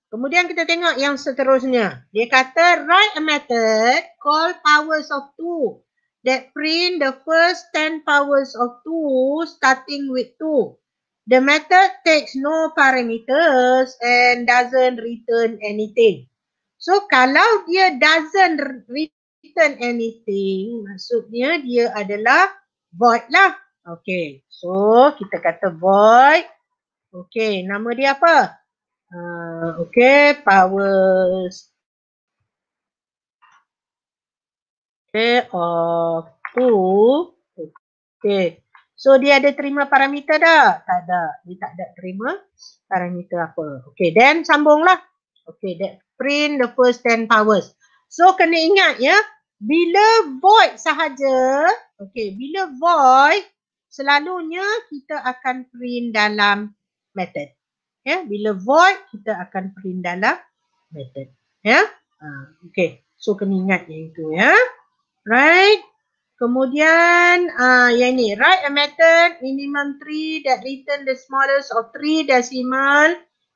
Kemudian kita tengok yang seterusnya. Dia kata write a method called powers of two that print the first ten powers of two starting with two. The method takes no parameters and doesn't return anything. So kalau dia doesn't return anything, maksudnya dia adalah void lah. Okay, so kita kata void. Okay, nama dia apa? Uh, okay, powers. Okay, of two. Okay. So dia ada terima parameter dah? Tak ada. Dia tak ada terima parameter apa. Okay then sambunglah. Okay that print the first 10 powers. So kena ingat ya. Bila void sahaja. Okay bila void. Selalunya kita akan print dalam method. Ya, yeah, bila void kita akan print dalam method. Ya. Yeah? Uh, okay. So kena ingat yang itu ya. Yeah? Right. Kemudian uh, yang ni write a method minimum 3 that return the smallest of three decimal.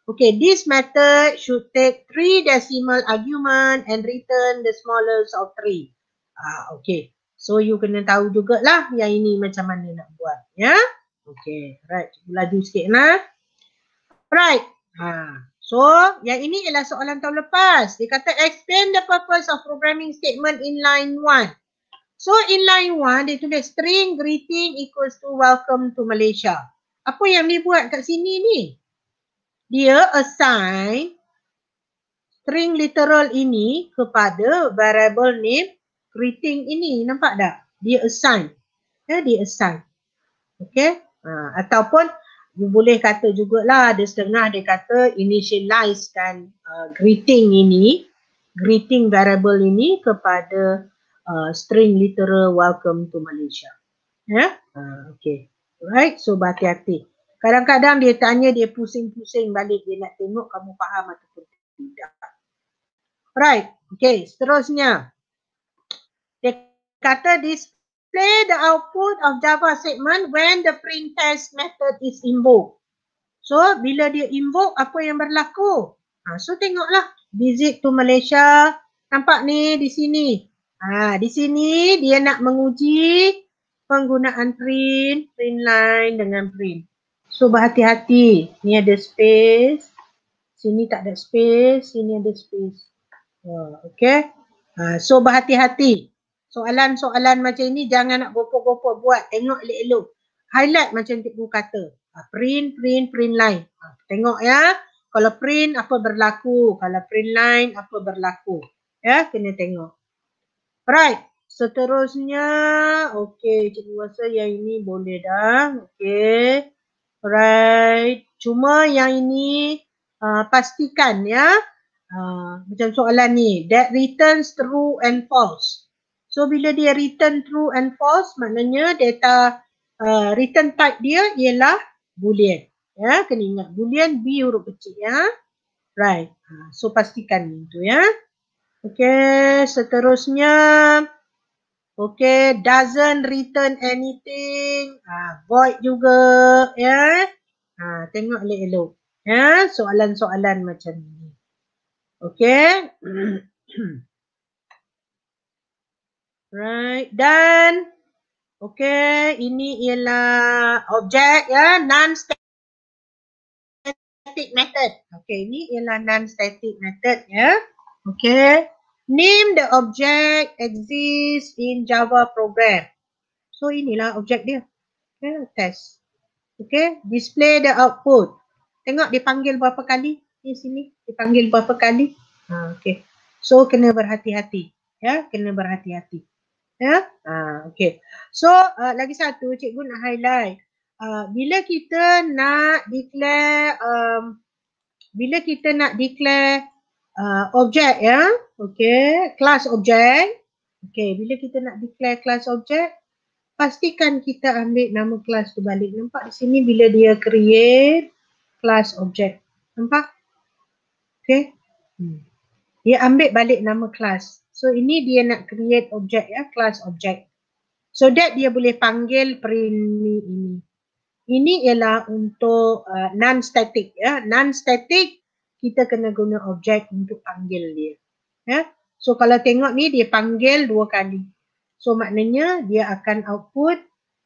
Okay, this method should take three decimal argument and return the smallest of three. Ah, uh, okay. So you kena tahu jugalah yang ini macam mana nak buat, ya. Yeah? Okay, right. Cuba laju sikit nah. Right. Ha. So, yang ini ialah soalan tahun lepas. Dia kata explain the purpose of programming statement in line one. So in line one, dia tulis string greeting equals to welcome to Malaysia. Apa yang dia buat kat sini ni? Dia assign string literal ini kepada variable name greeting ini. Nampak tak? Dia assign. Ya, dia assign. Okay. Ha, ataupun you boleh kata jugalah ada setengah dia kata initialize kan uh, greeting ini. Greeting variable ini kepada Uh, string literal welcome to Malaysia. Ya? Yeah? Uh, okay. Right? So, berhati-hati. Kadang-kadang dia tanya, dia pusing-pusing balik. Dia nak tengok kamu faham ataupun tidak. Right? Okay. Seterusnya. Dia kata Play the output of Java statement when the print test method is invoked. So, bila dia invoke, apa yang berlaku? Ha, so, tengoklah. Visit to Malaysia. Nampak ni di sini. Ha, di sini dia nak menguji penggunaan print, print line dengan print. So berhati-hati. Ni ada space. Sini tak ada space. Sini ada space. Oh, ha, okay. Ha, so berhati-hati. Soalan-soalan macam ini jangan nak gopok-gopok buat. Tengok elok-elok. Highlight macam cikgu kata. Ha, print, print, print line. Ha, tengok ya. Kalau print apa berlaku. Kalau print line apa berlaku. Ya, kena tengok. Alright. Seterusnya, okey, cikgu rasa yang ini boleh dah. Okey. Alright. Cuma yang ini uh, pastikan ya. Uh, macam soalan ni, that returns true and false. So bila dia return true and false, maknanya data uh, return type dia ialah boolean. Ya, kena ingat boolean B huruf kecil ya. Right. Uh, so pastikan itu ya. Okay, seterusnya. Okay, doesn't return anything. Ah, void juga. Ya. Yeah. Ah, tengok elok-elok. Ya, yeah, soalan-soalan macam ni. Okay. right, dan Okay, ini ialah objek ya, yeah, non-static method. Okay, ini ialah non-static method ya. Yeah. Okay. Name the object exists in Java program. So inilah objek dia. Okay. Test. Okay. Display the output. Tengok dipanggil berapa kali. Di sini dipanggil berapa kali. Ha, okay. So kena berhati-hati. Ya. Yeah. Kena berhati-hati. Ya. Yeah. Ha, okay. So uh, lagi satu cikgu nak highlight. Uh, bila kita nak declare um, bila kita nak declare uh, objek ya. Okey, kelas objek. Okey, bila kita nak declare kelas objek, pastikan kita ambil nama kelas tu balik. Nampak di sini bila dia create kelas objek. Nampak? Okey. Hmm. Dia ambil balik nama kelas. So ini dia nak create objek ya, kelas objek. So that dia boleh panggil print ini. Ini ialah untuk uh, non-static ya. Non-static kita kena guna objek untuk panggil dia. Ya? So kalau tengok ni dia panggil dua kali. So maknanya dia akan output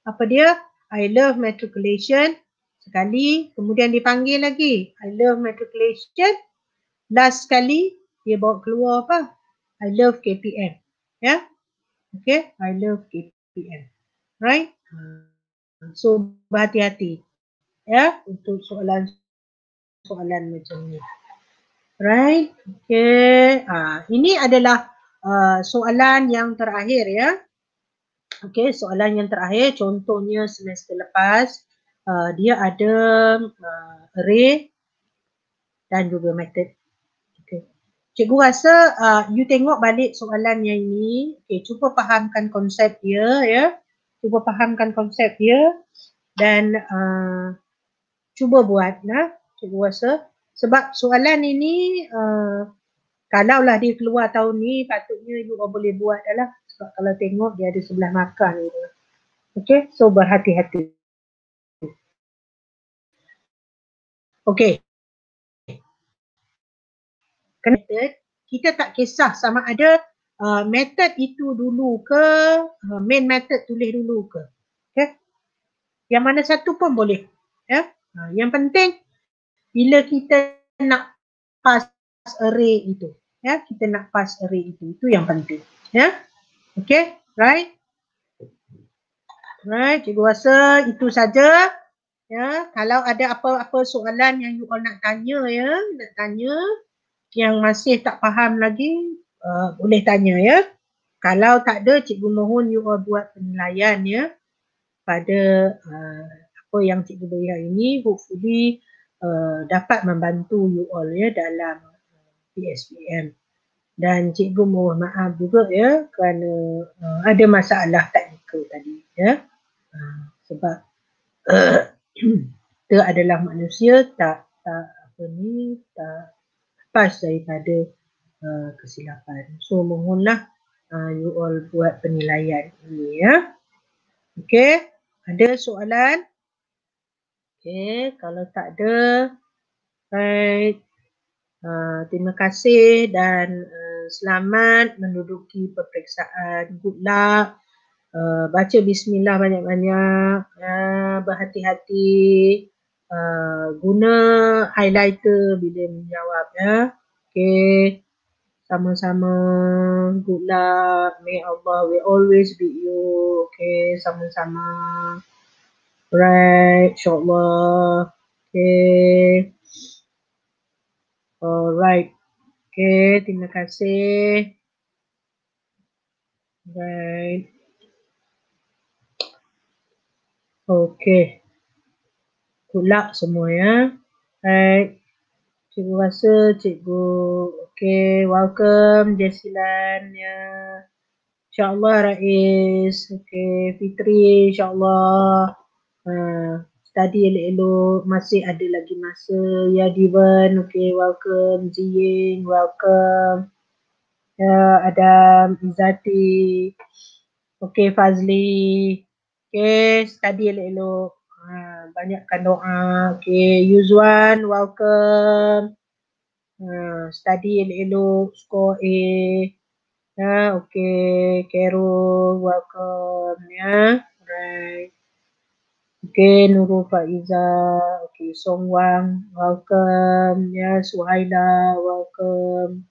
apa dia? I love matriculation sekali kemudian dipanggil lagi. I love matriculation last kali dia bawa keluar apa? I love KPM. Ya? Okay? I love KPM. Right? So berhati-hati ya untuk soalan soalan macam ni. Right? Okay. Ah, ini adalah uh, soalan yang terakhir ya. Okay, soalan yang terakhir. Contohnya semester lepas, uh, dia ada uh, array dan juga method. Okay. Cikgu rasa uh, you tengok balik soalan yang ini. Okay, cuba fahamkan konsep dia ya. Cuba fahamkan konsep dia dan uh, cuba buat. lah, cikgu rasa. Sebab soalan ini uh, lah dia keluar tahun ni patutnya you all boleh buat adalah sebab kalau tengok dia ada sebelah makan, ni. Okay, so berhati-hati. Okay. Kenapa? Kita tak kisah sama ada uh, method itu dulu ke uh, main method tulis dulu ke. Okay. Yang mana satu pun boleh. Ya. Yeah. Uh, yang penting bila kita nak pass array itu ya kita nak pass array itu itu yang penting ya okey right right cikgu rasa itu saja ya kalau ada apa-apa soalan yang you all nak tanya ya nak tanya yang masih tak faham lagi uh, boleh tanya ya kalau tak ada cikgu mohon you all buat penilaian ya pada uh, apa yang cikgu beri hari ini hopefully Uh, dapat membantu you all ya dalam uh, PSBM dan cikgu mohon maaf juga ya kerana uh, ada masalah teknikal tadi ya uh, sebab uh, kita adalah manusia tak tak apa ni tak lepas daripada uh, kesilapan so mohonlah uh, you all buat penilaian ini ya okey ada soalan Okay, kalau tak ada, baik. Uh, ah, terima kasih dan uh, selamat menduduki peperiksaan. Good luck. Uh, baca bismillah banyak-banyak. Uh, berhati-hati. Uh, guna highlighter bila menjawab ya. Okay. Sama-sama. Good luck. May Allah we always be you. Okay. Sama-sama. Alright, insyaAllah. Okay. Alright. Okay, terima kasih. Alright. Okay. Good luck semua ya. Alright. Cikgu rasa cikgu. Okay, welcome Jessilan ya. InsyaAllah Rais. Okay, Fitri insyaAllah. Ah, study elok-elok, masih ada lagi masa. Ya, Divan, okay, welcome. Zing, welcome. Ya, Adam, Izati. Okay, Fazli. Okay, study elok-elok. Ha, banyakkan doa. Okay, Yuzwan, welcome. Ha, study elok-elok, score A. Ha, okay, Carol, welcome. yeah, right. Okay, Nurul Faiza, okay, Song Wang, welcome. Ya, yeah, Suhaila, welcome.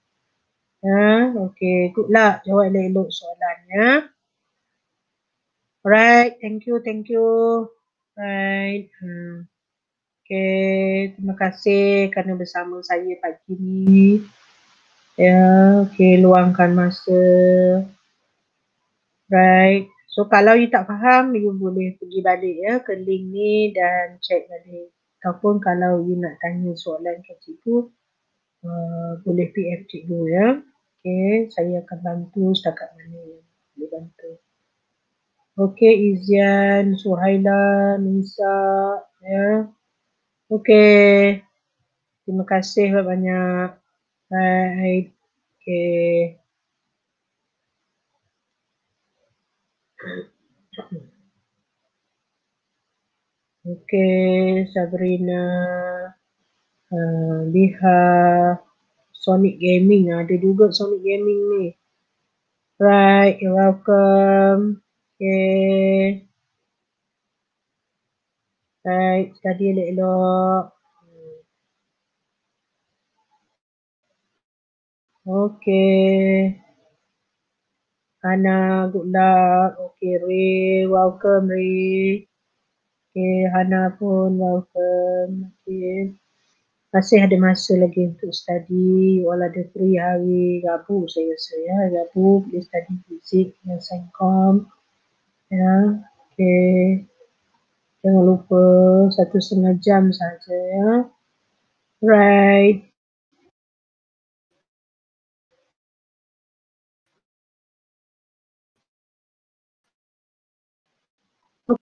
Ya, yeah, okay, good luck. Jawab elok-elok soalan, ya. Yeah. Alright, thank you, thank you. Right. Hmm. Okay, terima kasih kerana bersama saya pagi ni. Ya, yeah, okay, luangkan masa. Right. So kalau you tak faham, you boleh pergi balik ya ke link ni dan check balik. Ataupun kalau you nak tanya soalan ke cikgu, uh, boleh PM cikgu ya. Okay, saya akan bantu setakat mana yang boleh bantu. Okay, Izian, Suhaila, Nisa, ya. Okay, terima kasih banyak. Bye. Okay. Okay, Sabrina, uh, Liha, Sonic Gaming ada juga Sonic Gaming ni. Right, you're welcome. Okay. Right, study elok-elok. Okay. Hana, good luck. Okay, Ray, welcome, Ray. Okay, Hana pun welcome. Okay. Masih ada masa lagi untuk study. You all ada free hari Rabu saya rasa ya. Rabu boleh study fizik dengan Sengkom. Ya, okay. Jangan lupa satu setengah jam saja ya. Right.